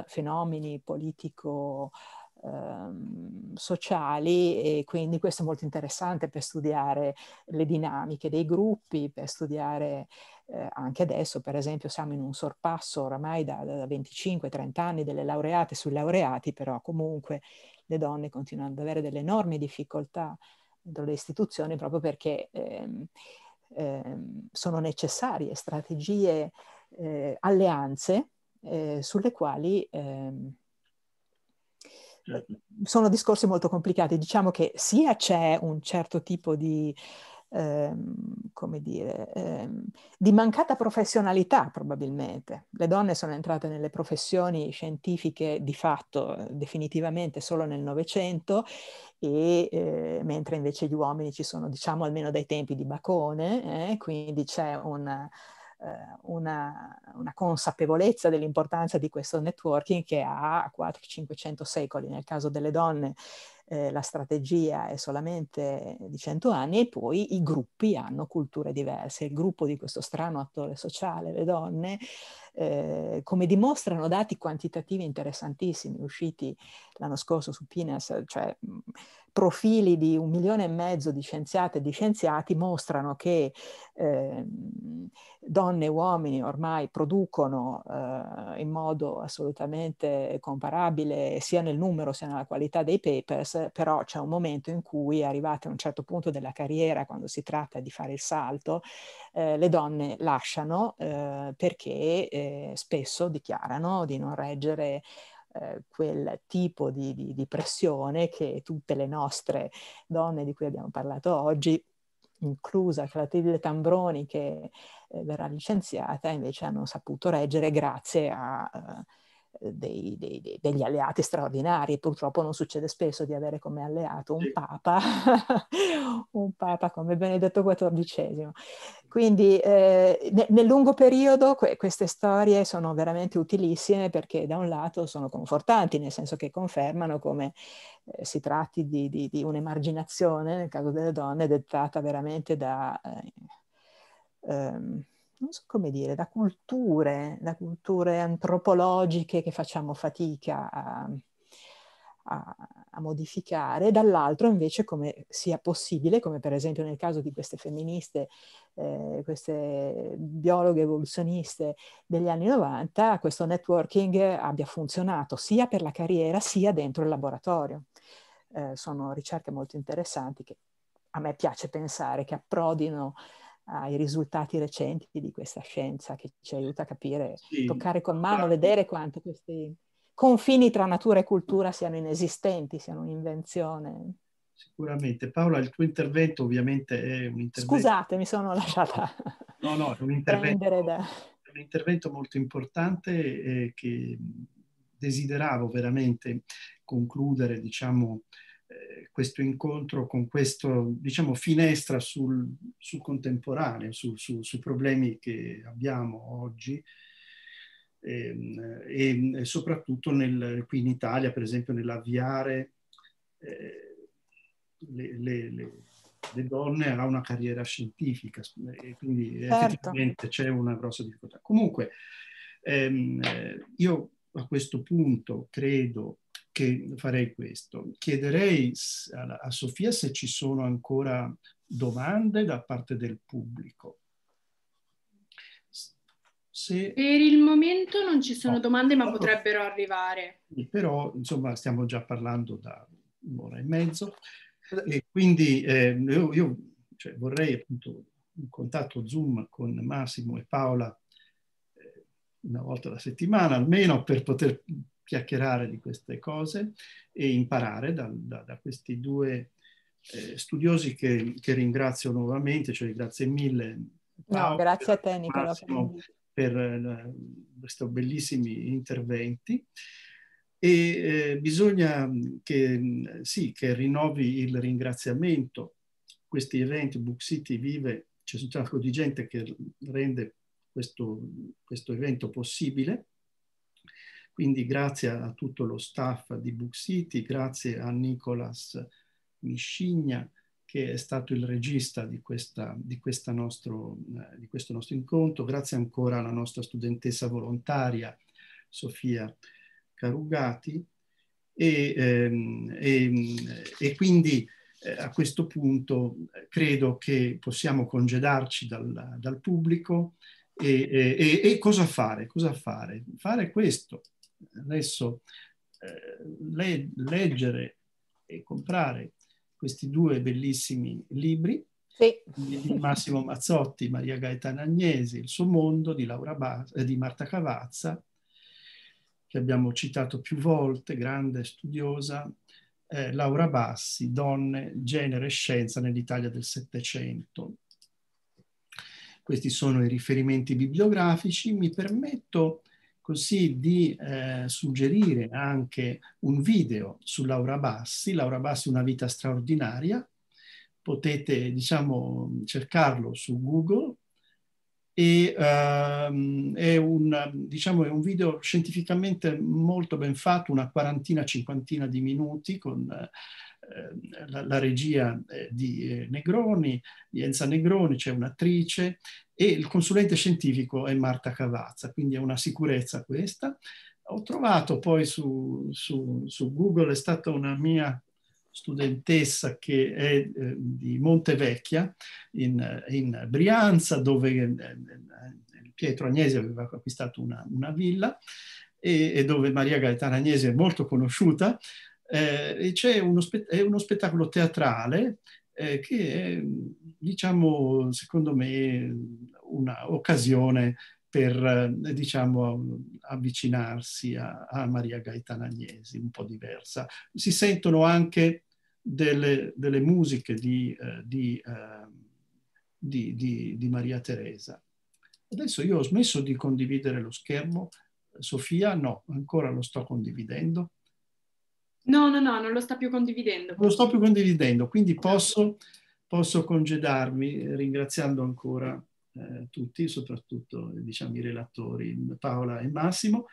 fenomeni politico Ehm, sociali e quindi questo è molto interessante per studiare le dinamiche dei gruppi, per studiare eh, anche adesso, per esempio, siamo in un sorpasso oramai da, da 25-30 anni delle laureate sui laureati, però comunque le donne continuano ad avere delle enormi difficoltà dentro le istituzioni proprio perché ehm, ehm, sono necessarie strategie, eh, alleanze eh, sulle quali ehm, sono discorsi molto complicati. Diciamo che sia c'è un certo tipo di, ehm, come dire, ehm, di mancata professionalità probabilmente. Le donne sono entrate nelle professioni scientifiche di fatto eh, definitivamente solo nel Novecento e eh, mentre invece gli uomini ci sono, diciamo, almeno dai tempi di Bacone, eh, quindi c'è un... Eh, una, una consapevolezza dell'importanza di questo networking che ha 400-500 secoli. Nel caso delle donne eh, la strategia è solamente di 100 anni e poi i gruppi hanno culture diverse. Il gruppo di questo strano attore sociale, le donne, eh, come dimostrano dati quantitativi interessantissimi usciti l'anno scorso su Pinas, cioè profili di un milione e mezzo di scienziate e di scienziati mostrano che eh, donne e uomini ormai producono eh, in modo assolutamente comparabile sia nel numero sia nella qualità dei papers, però c'è un momento in cui arrivate a un certo punto della carriera, quando si tratta di fare il salto, eh, le donne lasciano eh, perché eh, spesso dichiarano di non reggere eh, quel tipo di, di, di pressione che tutte le nostre donne di cui abbiamo parlato oggi inclusa Clotilde Tambroni che eh, verrà licenziata, invece hanno saputo reggere grazie a eh, dei, dei, degli alleati straordinari. Purtroppo non succede spesso di avere come alleato un papa, (laughs) un papa come Benedetto XIV. Quindi eh, nel lungo periodo que- queste storie sono veramente utilissime perché da un lato sono confortanti, nel senso che confermano come eh, si tratti di, di, di, un'emarginazione, nel caso delle donne, dettata veramente da, eh, ehm, non so come dire, da culture, da culture antropologiche che facciamo fatica a, a, a modificare, dall'altro invece come sia possibile, come per esempio nel caso di queste femministe, eh, queste biologhe evoluzioniste degli anni 90, questo networking abbia funzionato sia per la carriera sia dentro il laboratorio. Eh, sono ricerche molto interessanti che a me piace pensare che approdino ai risultati recenti di questa scienza che ci aiuta a capire, sì, toccare con mano, vedere quanto questi confini tra natura e cultura siano inesistenti, siano un'invenzione. Sicuramente. Paola, il tuo intervento ovviamente è un intervento... Scusate, mi sono lasciata... No, no, è un intervento, da... è un intervento molto importante e che desideravo veramente concludere, diciamo, eh, questo incontro con questa diciamo, finestra sul, sul contemporaneo, su, su, su problemi che abbiamo oggi Ehm, e, e soprattutto nel, qui in Italia, per esempio, nell'avviare eh, le, le, le, donne a una carriera scientifica e quindi certo. effettivamente c'è una grossa difficoltà. Comunque, ehm, eh, io a questo punto credo che farei questo. Chiederei a, a Sofia se ci sono ancora domande da parte del pubblico. Se... Per il momento non ci sono no, domande, ma potrebbero arrivare. Però, insomma, stiamo già parlando da un'ora e mezzo. E quindi eh, io, io cioè, vorrei appunto un contatto Zoom con Massimo e Paola eh, una volta alla settimana almeno per poter chiacchierare di queste cose e imparare da, da, da questi due eh, studiosi che, che, ringrazio nuovamente, cioè grazie mille. No, grazie a te Nicola. Massimo, per eh, questi bellissimi interventi e eh, bisogna che, sì, che rinnovi il ringraziamento. Questi eventi, Book City vive, c'è un sacco di gente che rende questo, questo evento possibile. Quindi grazie a tutto lo staff di Book City, grazie a Nicolas Miscigna, che è stato il regista di, questa, di, nostro, eh, di questo nostro incontro. Grazie ancora alla nostra studentessa volontaria Sofia Carugati. E, ehm, e, e quindi eh, a questo punto eh, credo che possiamo congedarci dal, dal pubblico e, e, cosa fare? Cosa fare? Fare questo. Adesso eh, le, leggere e comprare questi due bellissimi libri sì. di Massimo Mazzotti, Maria Gaetana Agnesi, Il suo mondo di, Bas- eh, di Marta Cavazza, che abbiamo citato più volte, grande studiosa, eh, Laura Bassi, Donne, Genere e Scienza nell'Italia del Settecento. Questi sono i riferimenti bibliografici. Mi permetto così di eh, suggerire anche un video su Laura Bassi, Laura Bassi una vita straordinaria, potete diciamo cercarlo su Google e ehm, è, un, diciamo, è un video scientificamente molto ben fatto, una quarantina, cinquantina di minuti con eh, Ehm, la, la, regia eh, di eh, Negroni, di Enza Negroni, c'è un'attrice e il consulente scientifico è Marta Cavazza, quindi è una sicurezza questa. Ho trovato poi su, su, su Google, è stata una mia studentessa che è eh, di Montevecchia, in, in Brianza, dove Pietro Agnesi aveva acquistato una, una villa e, dove Maria Gaetana Agnesi è molto conosciuta, eh, uno spe- è uno spettacolo teatrale eh, che è, diciamo, secondo me, un'occasione per eh, diciamo, avvicinarsi a, a, Maria Gaetana Agnesi, un po' diversa. Si sentono anche delle, delle musiche di, eh, di, eh, di, di, Maria Teresa. Adesso io ho smesso di condividere lo schermo, Sofia no, ancora lo sto condividendo. No, no, no, non lo sta più condividendo. Non lo sto più condividendo, quindi posso, posso congedarmi eh, ringraziando ancora eh, tutti, soprattutto eh, diciamo, i relatori mm, Paola e Massimo.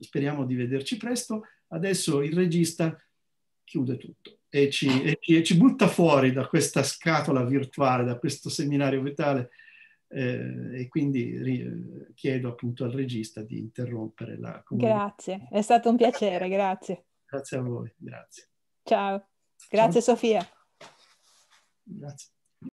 Speriamo di vederci presto. Adesso il regista chiude tutto e ci, e ci, e ci butta fuori da questa scatola virtuale, da questo seminario vitale. Eh, e quindi ri- eh, chiedo appunto al regista di interrompere la comunicazione. Grazie, è stato un piacere, grazie. Grazie a voi, grazie. Ciao, grazie Ciao. Sofia. Grazie.